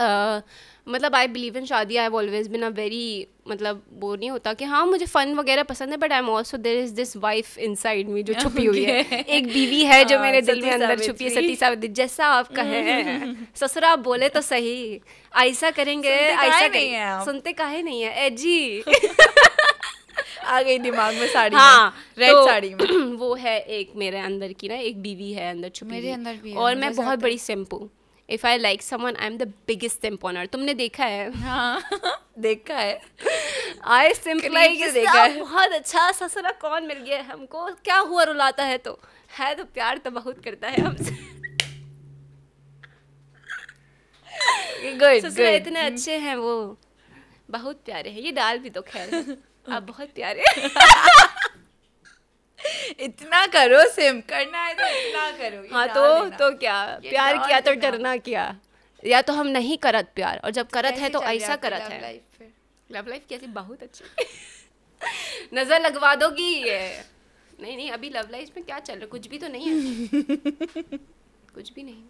मतलब आई बिलीव इन शादी I always been a very मतलब वो नहीं होता कि हाँ मुझे फ़न वगैरह पसंद है but I am also there is this wife inside me जो छुपी हुई है एक बीवी है जो हाँ, मेरे दिल में अंदर छुपी है सती सावित्री जैसा आप कहे ससुरा आप बोले तो सही ऐसा करेंगे ऐसा नहीं है सुनते काहे नहीं है ए जी आ गई दिमाग में साड़ी हाँ रेड तो, साड़ी में वो है एक मेरे अंदर की ना एक बीवी है अंदर छुपी मेरे अंदर भी और मैं बहुत बड़ी सिंपू if I like someone I am the biggest simp honour तुमने देखा है हाँ। देखा है आई सिम्प लाइक देखा है बहुत अच्छा ससुरा कौन मिल गया है हमको क्या हुआ रुलाता है तो है तो प्यार तो बहुत करता है हमसे गुड ससुरा इतने अच्छे हैं वो बहुत प्यारे हैं ये डाल भी तो खैर आप बहुत प्यारे इतना करो सिम करना है तो इतना करो हाँ तो तो क्या प्यार किया तो डरना क्या या तो हम नहीं करत प्यार और जब करत है तो ऐसा करत है लव लाइफ कैसी बहुत अच्छी नज़र लगवा दोगी नहीं नहीं अभी लव लाइफ में क्या चल रहा कुछ भी तो नहीं है कुछ भी नहीं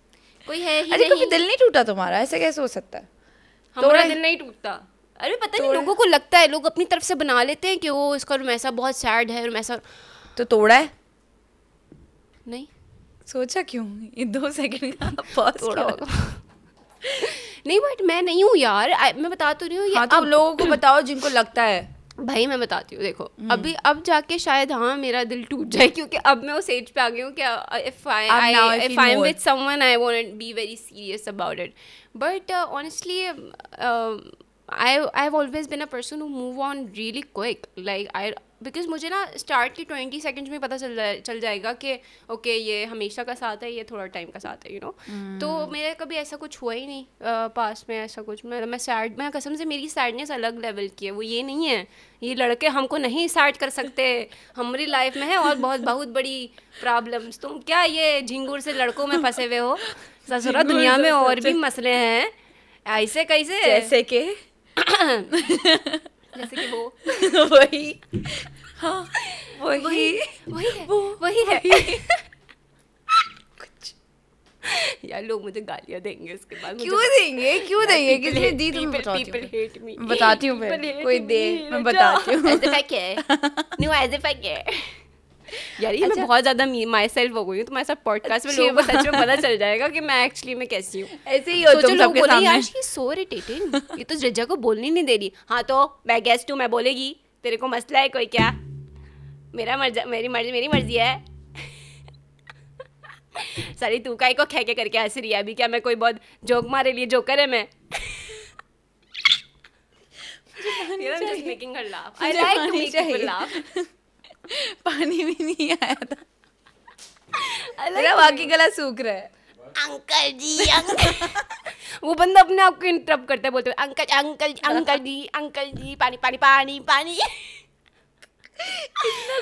कोई है ही अरे कभी दिल नहीं टूटा तुम्हारा ऐसे कैसे हो सकता है हमारा दिल नहीं टूटता अरे पता नहीं लोगों को लगता है लोग अपनी तरफ से बना लेते हैं कि वो इसका रूम ऐसा बहुत सैड है रूम ऐसा तो तोड़ा है नहीं सोचा क्यों ये दो सेकंड का तोड़ा होगा नहीं बट मैं नहीं हूँ यार I, मैं बता तो रही हूँ हाँ, तो अब लोगों को बताओ जिनको लगता है भाई मैं बताती हूँ देखो हम्म। अभी अब जाके शायद हाँ मेरा दिल टूट जाए क्योंकि अब मैं उस एज पे आ गई हूँ कि if I I if I am with someone be very serious about it but honestly I I've always been a person who move on really quick. Like I because मुझे ना स्टार्ट के twenty seconds में पता चल जाए चल जाएगा कि ओके okay, ये हमेशा का साथ है ये थोड़ा टाइम का साथ है you you know know? mm. तो hmm. मेरा कभी ऐसा कुछ हुआ ही नहीं पास में ऐसा कुछ मैं मैं सैड मैं कसम से मेरी सैडनेस अलग लेवल की है वो ये नहीं है ये लड़के हमको नहीं सैड कर सकते हमारी लाइफ में है और बहुत बहुत बड़ी प्रॉब्लम्स तुम क्या ये झिंगूर से लड़कों में फंसे हुए हो ससुरा दुनिया में और भी मसले हैं ऐसे कैसे ऐसे के जैसे कि वो वही हाँ वही वही वही है वो वही है कुछ यार लोग मुझे गालियाँ देंगे उसके बाद क्यों देंगे क्यों देंगे किसने दी तुम तो बताती हूँ मैं कोई दे मैं बताती हूँ as if I care no as if I care यार ये अच्छा, मैं बहुत ज़्यादा माई सेल्फ हो गई हूँ तुम्हारे साथ पॉडकास्ट में अच्छा, लोगों को सच में हाँ। पता चल जाएगा कि मैं एक्चुअली मैं कैसी हूँ ऐसे ही हो तुम सबके सामने यार शी सो इरिटेटिंग ये तो रिजा को बोलने नहीं दे रही हाँ तो मैं गेस्ट हूँ मैं बोलेगी तेरे को मसला है कोई क्या मेरा मर्जी मेरी मर्जी मेरी मर्जी है सारी तू तूकाई खे के करके हंस रही है अभी क्या मैं कोई बहुत जोक मारे लिए जोकर है मैं you know, I'm just making her laugh. I like to make पानी भी नहीं आया था अरे बाकी गला सूख रहा है अंकल जी अंकल वो बंदा अपने आप को इंटरप्ट करता है बोलते हैं uncle uncle uncle ji uncle ji पानी पानी पानी पानी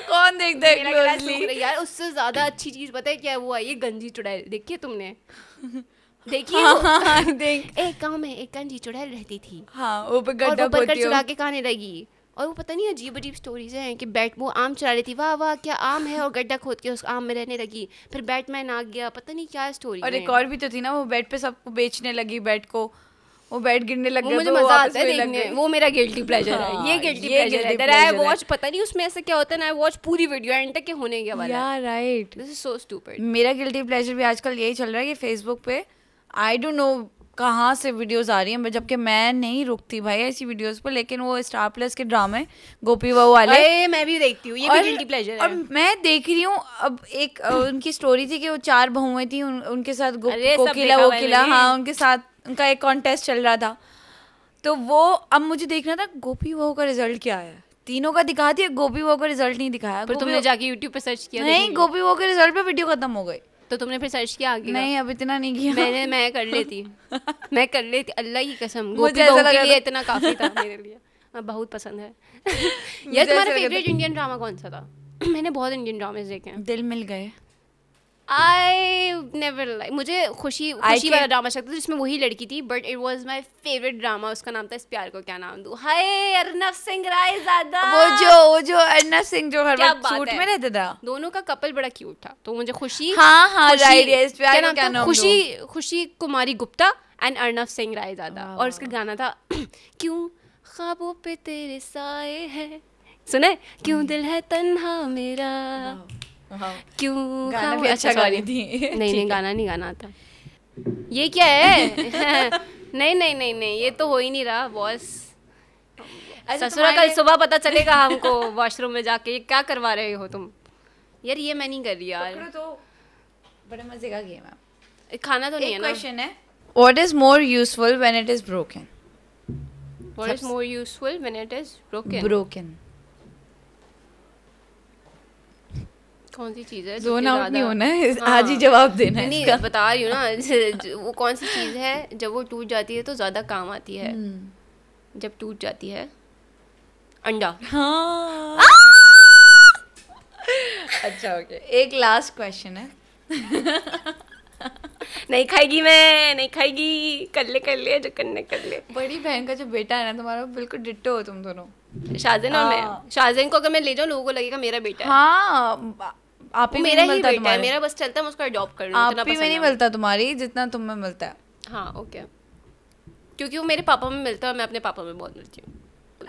कौन देखता है क्लोजली यार उससे ज्यादा अच्छी चीज पता है क्या वो आई है गंजी चुड़ैल देखिए तुमने देखिए हाँ, हाँ, हाँ, देख एक गांव में एक गंजी चुड़ैल रहती थी हाँ ऊपर गड्ढा ऊपर चुड़ा के खाने लगी और वो पता नहीं अजीब अजीब स्टोरीज हैं कि बैट वो आम चला रही थी वाह वाह क्या आम है और गड्ढा खोद के उस आम में रहने लगी फिर बैटमैन आ गया पता नहीं क्या स्टोरी और एक और भी तो थी ना वो बैट पे सबको बेचने लगी बैट को वो बैट गिरने लग गया मुझे तो मजा आता है देखने वो मेरा गिल्टी प्लेजर है हाँ, ये गिल्टी प्लेजर है आई वॉच पता नहीं उसमें ऐसा क्या होता है ना आई वॉच पूरी वीडियो एंड तक के होने गया वाला या right this is so stupid मेरा गिल्टी प्लेजर भी आजकल यही चल रहा है कि फेसबुक पे आई डोंट नो कहाँ से वीडियोस आ रही हैं जबकि मैं नहीं रुकती भाई ऐसी वीडियोस पर लेकिन वो स्टार प्लस के ड्रामे गोपी बहू वाले मैं भी देखती हूँ ये और, भी प्लेजर और मैं देख रही हूँ अब एक उनकी स्टोरी थी कि वो चार बहुएं थी उन, उनके साथ कोकिला वो किला हाँ उनके साथ उनका एक कॉन्टेस्ट चल रहा था तो वो अब मुझे देखना था गोपी बहू का रिजल्ट क्या आया तीनों का दिखा दिया गोपी बहू का रिजल्ट नहीं दिखाया पर तुमने जाके यूट्यूब पे सर्च किया नहीं गोपी बहू के रिजल्ट पे वीडियो खत्म हो गई तो तुमने फिर सर्च किया आगे नहीं अब इतना नहीं किया मैंने मैं कर लेती मैं कर लेती अल्लाह की कसम के लिए इतना काफ़ी था मेरे लिए बहुत पसंद है यार तुम्हारा फेवरेट इंडियन ड्रामा कौन सा था मैंने बहुत इंडियन ड्रामे देखे हैं दिल मिल गए आई नेवर लाइक मुझे खुशी खुशी वाला ड्रामा अच्छा था जिसमें वही लड़की थी but it was my favourite drama उसका नाम था इस प्यार को क्या नाम दूं हाय अर्नव सिंह राय ज्यादा वो जो वो जो अर्नव सिंह जो हर वक्त सूट में रहते था दोनों का कपल बड़ा क्यूट था तो मुझे खुशी हां हां राइट यस प्यार को क्या नाम खुशी खुशी कुमारी गुप्ता एंड अर्नब सिंह राय ज्यादा और उसका गाना था क्यों ख्वाबों पे तेरे साए है सुने क्यों दिल है तन्हा मेरा हाँ। क्यों गाना हाँ, भी अच्छा, अच्छा गा रही थी नहीं नहीं गाना नहीं गाना आता ये क्या है नहीं नहीं नहीं नहीं ये तो हो ही नहीं रहा बॉस अच्छा, ससुरा कल सुबह पता चलेगा हमको वॉशरूम में जाके ये क्या करवा रहे हो तुम यार ये मैं नहीं कर रही यार तो बड़े मजे का गेम है खाना तो नहीं है ना क्वेश्चन है what is more useful when it is broken what is more useful when it is broken broken कौन सी चीज़ है जोन आउट नहीं होना है हाँ, आज ही जवाब देना है नहीं बता रही हूँ ना वो कौन सी चीज़ है जब वो टूट जाती है तो ज़्यादा काम आती है हम्म। जब टूट जाती है अंडा हाँ अच्छा ओके एक लास्ट क्वेश्चन है नहीं खाएगी मैं नहीं खाएगी कर ले कर ले जो करने कर ले बड़ी बहन का जो बेटा है ना तुम्हारा बिल्कुल डिट्टो हो तुम दोनों शाहजैन और मैं हाँ। शाहजैन को अगर मैं ले जाऊँ लोगों को लगेगा मेरा बेटा हाँ आप ही मेरा ही बेटा है मेरा बस चलता है उसको अडॉप्ट कर आप ही में नहीं मिलता तुम्हारी जितना तुम में मिलता है हाँ ओके क्योंकि वो मेरे पापा में मिलता है मैं अपने पापा में बहुत मिलती हूँ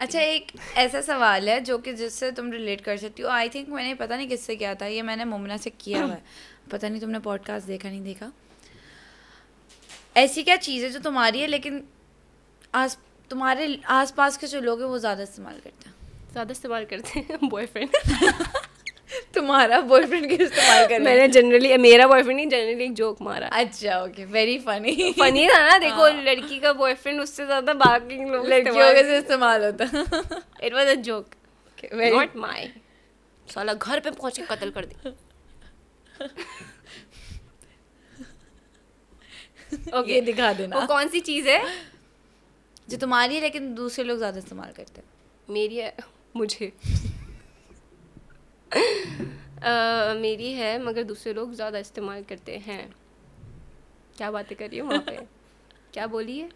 अच्छा एक ऐसा सवाल है जो कि जिससे तुम रिलेट कर सकती हो आई थिंक मैंने पता नहीं किससे किया था ये मैंने मुमना से किया हुआ है पता नहीं तुमने पॉडकास्ट देखा नहीं देखा ऐसी क्या चीज़ है जो तुम्हारी है लेकिन आस तुम्हारे आसपास के जो लोग हैं वो ज़्यादा इस्तेमाल करते हैं ज़्यादा इस्तेमाल करते हैं बॉयफ्रेंड तुम्हारा बॉयफ्रेंड के इस्तेमाल कर मैंने जनरली मेरा बॉयफ्रेंड नहीं जनरली एक जोक मारा अच्छा ओके वेरी फनी फनी था ना देखो हाँ. लड़की का बॉयफ्रेंड उससे ज्यादा बाकी लोग लड़कियों के इस्तेमाल होता it was a joke not my साला घर पे पहुंच के कत्ल कर दी ओके okay. दिखा देना वो कौन सी चीज़ है जो तुम्हारी है लेकिन दूसरे लोग ज़्यादा इस्तेमाल करते हैं मेरी है मुझे uh, मेरी है मगर दूसरे लोग ज़्यादा इस्तेमाल करते हैं क्या बातें हूँ वहाँ पे क्या बोली है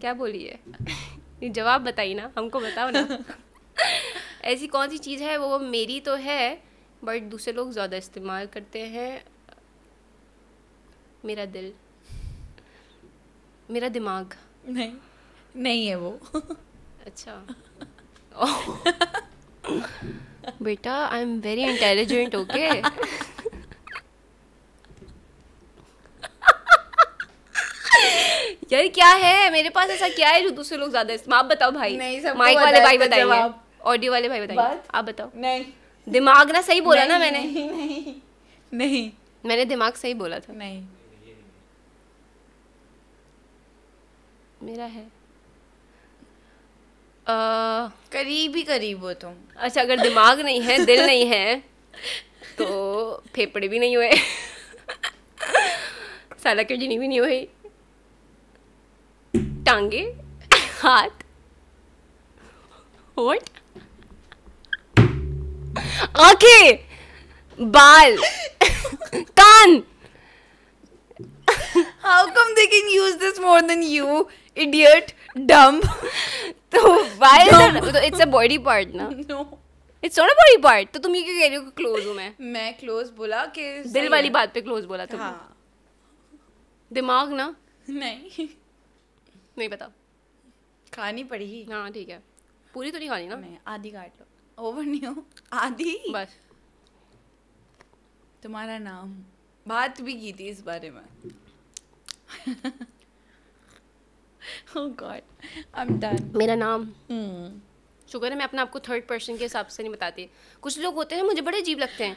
क्या बोली है जवाब बताइए ना हमको बताओ ना ऐसी कौन सी चीज़ है वो मेरी तो है बट दूसरे लोग ज़्यादा इस्तेमाल करते हैं मेरा दिल मेरा दिमाग नहीं नहीं है वो अच्छा बेटा I am very intelligent okay यार क्या है मेरे पास ऐसा क्या है जो दूसरे लोग ज्यादा आप बताओ भाई नहीं सब माइक वाले भाई बताइए ऑडियो वाले भाई बताइए आप बताओ नहीं दिमाग ना सही बोला ना मैंने नहीं नहीं नहीं मैंने दिमाग सही बोला था नहीं मेरा है करीब ही करीब हो तुम अच्छा अगर दिमाग नहीं है दिल नहीं है तो फेफड़े भी नहीं हुए साला क्यों जिनी भी नहीं हुई टांगे हाथ होट आंखें बाल कान how come they can use this more than you idiot dumb. तो why is that? तो it's a body part ना. No. It's not a body part तो तुम ये क्या कह रही हो क्लोज हूँ मैं मैं क्लोज बोला कि दिल वाली बात पे क्लोज बोला तुमने हाँ। दिमाग ना नहीं नहीं पता खानी पड़ी हाँ ठीक है पूरी तो नहीं खानी ना नहीं आधी काट लो ओवर नहीं हो आधी बस तुम्हारा नाम बात भी की थी इस बारे में Oh मेरा नाम हम्म। शुक्र है मैं अपने आपको थर्ड पर्सन के हिसाब से नहीं बताती कुछ लोग होते हैं मुझे बड़े अजीब लगते हैं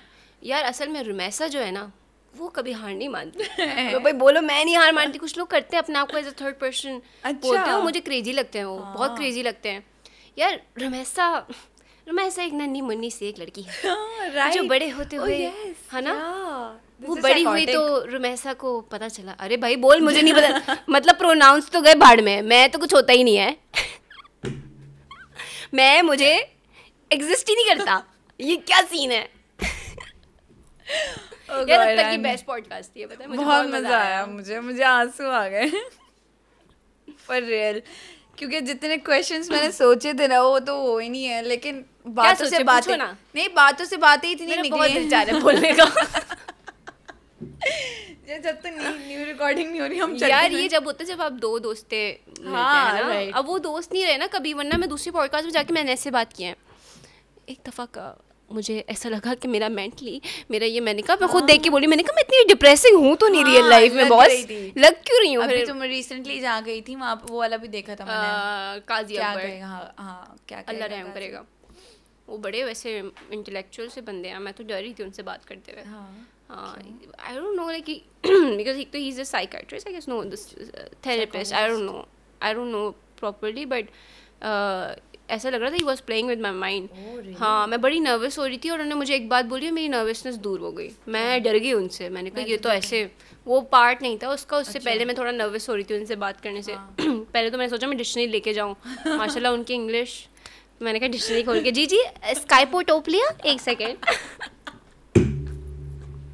यार असल में रुमैसा जो है ना वो कभी हार नहीं मानती तो भाई बोलो मैं नहीं हार मानती कुछ लोग करते हैं अपने आप को एज अ थर्ड पर्सन बोलते हैं मुझे क्रेजी लगते हैं वो आ. हाँ। बहुत क्रेजी लगते हैं यार रुमैसा रुमैसा एक नन्नी मुन्नी सी एक लड़की है हाँ, जो बड़े होते oh, हुए है ना वो बड़ी हुई तो रुमैसा को पता चला अरे भाई बोल मुझे नहीं पता मतलब प्रोनाउंस तो गए भाड़ में मैं तो कुछ होता ही नहीं है मैं मुझे एग्जिस्ट ही नहीं करता ये क्या सीन है oh यार तक की बेस्ट पॉडकास्ट थी पता है मुझे बहुत मजा आया मुझे मुझे आंसू आ गए फॉर रियल क्योंकि जितने क्वेश्चंस मैंने सोचे थे ना वो तो वो ही नहीं है लेकिन बातों से बातें नहीं बातों से बातें इतनी निकली बहुत बोलने का जब तक न्यू रिकॉर्डिंग नहीं हो रही हम यार ये जब होता है जब आप दो दोस्त हाँ ना अब वो दोस्त नहीं रहे ना कभी वरना मैं दूसरी पॉडकास्ट में जाके मैंने ऐसे बात की है एक दफ़ा का मुझे ऐसा लगा कि मेरा मेंटली मेरा ये मैंने कहा मैं खुद देख के हाँ। बोली मैंने कहा मैं इतनी डिप्रेसिंग हूँ तो नहीं रियल हाँ, लाइफ में बॉस लग क्यों रही हूँ अभी तो मैं रिसेंटली जा गई थी वहाँ वो वाला भी देखा था मैंने हाँ, काजी क्या क्या अल्लाह रहम करेगा वो बड़े वैसे इंटेलेक्चुअल से बंदे हैं मैं तो डर रही थी उनसे बात करते हुए I don't know like because एक तो he is a psychiatrist I guess no this therapist I don't know I don't know properly but ऐसा लग रहा था he was playing with my mind हाँ मैं बड़ी नर्वस हो रही थी और उन्होंने मुझे एक बात बोली मेरी नर्वसनेस दूर हो गई मैं डर गई उनसे मैंने कहा ये तो, तो ऐसे वो पार्ट नहीं था उसका उससे अच्छा। पहले मैं थोड़ा नर्वस हो रही थी उनसे बात करने से हाँ। पहले तो मैंने सोचा मैं डिक्शनरी लेके जाऊँ माशा उनकी इंग्लिश मैंने कहा डिक्शनरी खोल के जी जी स्काइपो टोप लिया एक सेकेंड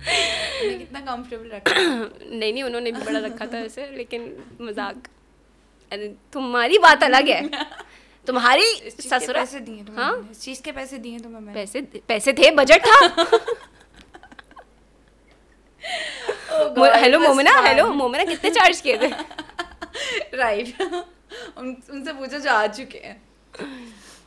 कितना कंफर्टेबल रखा नहीं नहीं उन्होंने भी बड़ा रखा था वैसे लेकिन मजाक अरे तुम्हारी बात अलग है तुम्हारी ससुरा पैसे दिए हाँ इस चीज के पैसे दिए तुम्हें पैसे पैसे थे बजट था hello oh Momina hello Momina कितने चार्ज किए थे राइट उनसे पूछो जो आ चुके हैं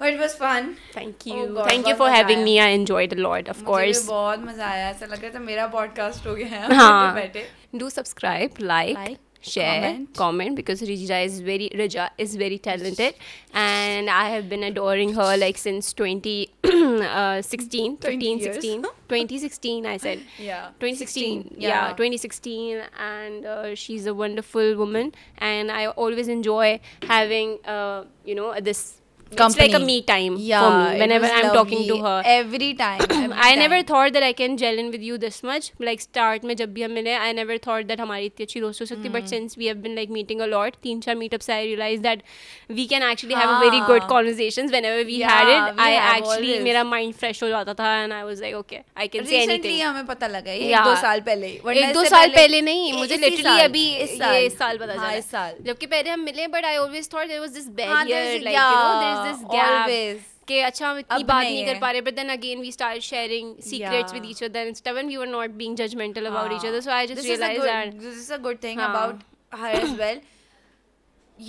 it was fun. Thank oh you. You Thank you for having me. I enjoyed a lot, of course. बहुत मजा आया ऐसा लग रहा था मेरा पॉडकास्ट हो गया है हाँ बैठे do share comment. comment, because Rijja is very Rija is very talented and I have been adoring her like since 20 uh, 16 16 2016 I said yeah 2016 yeah. yeah. 2016 and uh, she's a wonderful woman and I always enjoy having uh, you know this company. It's like a me time yeah, me whenever I'm talking to her. Every time. Every I time. never thought that I can gel in with you this much. Like start mein jab bhi hum mile, I never thought that hamari इतनी achhi दोस्त ho sakti. but hmm. since we have been like meeting a lot, तीन चार meetups I realized that we can actually have a very good conversations whenever we yeah, had it. We I actually my mind fresh ho jata tha, and I was like okay I can Recently, say anything. Recently हमें पता लगा ये एक दो साल पहले एक दो साल पहले नहीं मुझे literally अभी इस साल पता चला इस साल जबकि पहले हम मिले but I always thought there was this barrier like you know there's अच्छा हम इतनी बात नहीं, नहीं कर पा रहे but then again we start sharing secrets with each other and stuff and we were not being judgmental about each other so I just realize that this is a good thing about her as well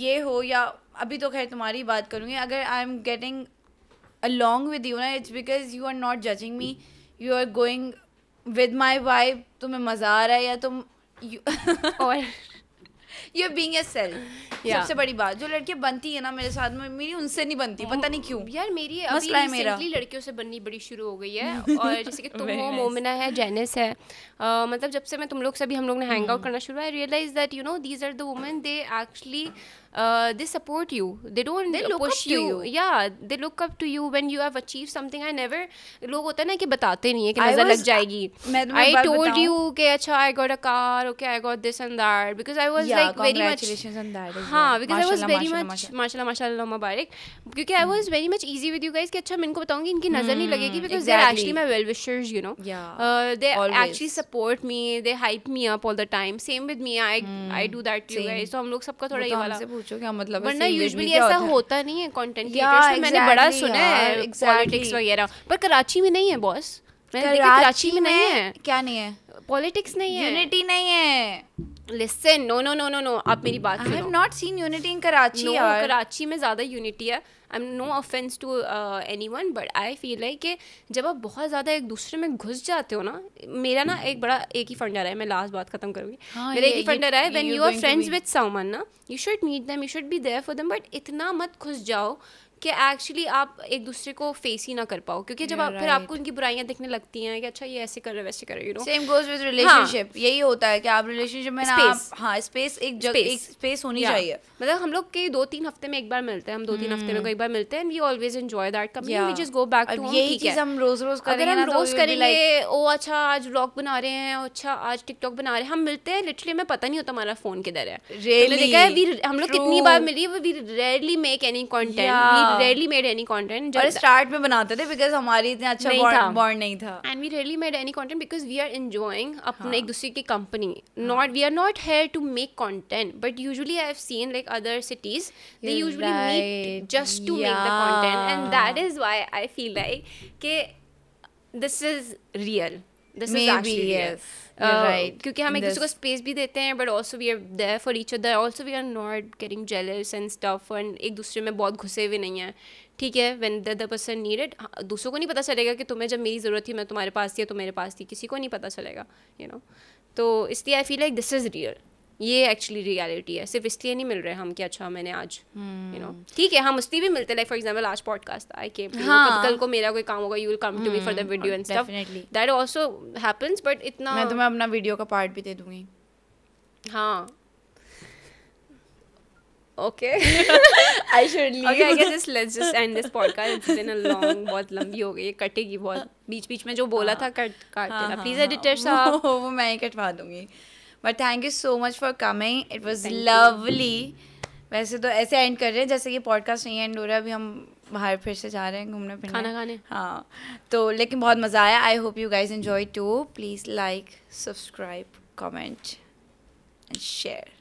ये हो या अभी तो खैर तुम्हारी बात करूंगी अगर I am getting along with you ना it's because you are not judging me you are going with my wife तुम्हें मज़ा आ रहा है या तुम और यू आर बीइंग योरसेल्फ सबसे बड़ी बात जो लड़कियां बनती है ना मेरे साथ में मेरी उनसे नहीं बनती पता नहीं क्यों यार मेरी अभी रिसेंटली लड़कियों से बननी बड़ी शुरू हो गई है और जैसे कि तुम हो मोमिना है जेनिस है मतलब जब से मैं तुम लोग से भी हम लोग ने हैंग हम्म। आउट करना शुरू I realize that you know these are the women they actually uh, they support you they don't they look push up you. to you yeah they look up to you when you have achieved something i never लोग होता है ना कि बताते नहीं है कि नजर लग जाएगी आई टोल्ड यू के अच्छा I got a car okay I got this and that because I was like very much हां because I was very much माशाल्लाह माशाल्लाह मुबारक क्योंकि I was very much easy with you guys कि अच्छा, हाँ, hmm. अच्छा मैं इनको बताऊंगी इनकी नजर नहीं लगेगी because they are actually my well wishers you know they actually support me they hype me up all the time same with me I I do that you guys तो हम लोग सबका थोड़ा तो ये वाला सोचो क्या मतलब वरना यूजुअली ऐसा होता नहीं है कंटेंट क्रिएटर्स मैंने बड़ा सुना है पॉलिटिक्स वगैरह पर कराची में नहीं है बॉस मैंने देखा कराची में नहीं है क्या नहीं है पॉलिटिक्स नहीं है यूनिटी नहीं है listen no no no no no आप मेरी बात I have not seen unity in Karachi Karachi में ज्यादा यूनिटी है I am no offence to anyone but I feel like कि जब आप बहुत ज़्यादा एक दूसरे में घुस जाते हो ना मेरा ना एक बड़ा एक ही फंडा रहा है मैं लास्ट बात खत्म करूँगी हाँ, मेरा एक ही फंडा रहा है when you are friends with someone ना you should meet them you should be there for them but इतना मत घुस जाओ कि एक्चुअली आप एक दूसरे को फेस ही ना कर पाओ क्योंकि जब आप फिर आपको उनकी बुराइयां दिखने लगती हैं कि अच्छा ये ऐसे कर रहे वैसे कर रहे you know same goes with relationship यही होता है कि आप रिलेशनशिप में स्पेस हाँ स्पेस एक जगह एक स्पेस होनी चाहिए मतलब हम लोग कई दो तीन हफ्ते में एक बार मिलते हैं हम दो तीन हफ्ते में hmm. कई बार मिलते हैं we always enjoy that come we just go back to यही चीज हम रोज रोज करेंगे अगर हम रोज करेंगे तो ओ अच्छा आज व्लॉग बना रहे हैं अच्छा आज टिकटॉक बना रहे हैं हम मिलते हैं लिटरली हमें पता नहीं होता हमारा फोन किधर है देखा है वी हम लोग कितनी बार मिली we rarely make any content rarely made any content और स्टार्ट में बनाते थे बिकॉज हमारी इतना अच्छा बॉन्ड नहीं था and we rarely made any content because we are enjoying अपने हाँ। एक दूसरे की company not we are not here to make content but usually I have seen like other cities they usually meet just to make the content and that is why I feel like के this is real this is actually yes. Uh, क्योंकि हम एक दूसरे को space भी देते हैं but also we are there for each other also we are not getting jealous and stuff and एक दूसरे में बहुत घुसे हुए नहीं है ठीक है when the the person needed दूसरों को नहीं पता चलेगा कि तुम्हें जब मेरी ज़रूरत थी मैं तुम्हारे पास थी तो मेरे पास थी किसी को नहीं पता चलेगा यू नो तो इसलिए I feel like this is real ये एक्चुअली रियलिटी है सिर्फ इसलिए नहीं मिल रहे हम कि अच्छा मैंने आज यू नो hmm. ठीक है हम उसकी भी मिलते लाइक फॉर एग्जांपल आज पॉडकास्ट आई के कल को मेरा कोई काम होगा you will come to me for the video and stuff that also happens but इतना मैं तुम्हें अपना वीडियो का पार्ट भी दे दूंगी हाँ okay I should leave okay i guess this, let's just end this podcast it's been a long बहुत लंबी हो गई है कटेगी बहुत हाँ। बीच बीच में जो बोला था हाँ। कट काट हाँ, देना प्लीज एडिटर साहब वो मैं ही कटवा दूंगी but thank you so much for coming it was lovely वैसे तो ऐसे एंड कर रहे हैं जैसे कि पॉडकास्ट नहीं एंड हो रहा है अभी हम बाहर फिर से जा रहे हैं घूमने फिरने खाना खाने हाँ तो लेकिन बहुत मज़ा आया I hope you guys enjoy too please like subscribe comment and share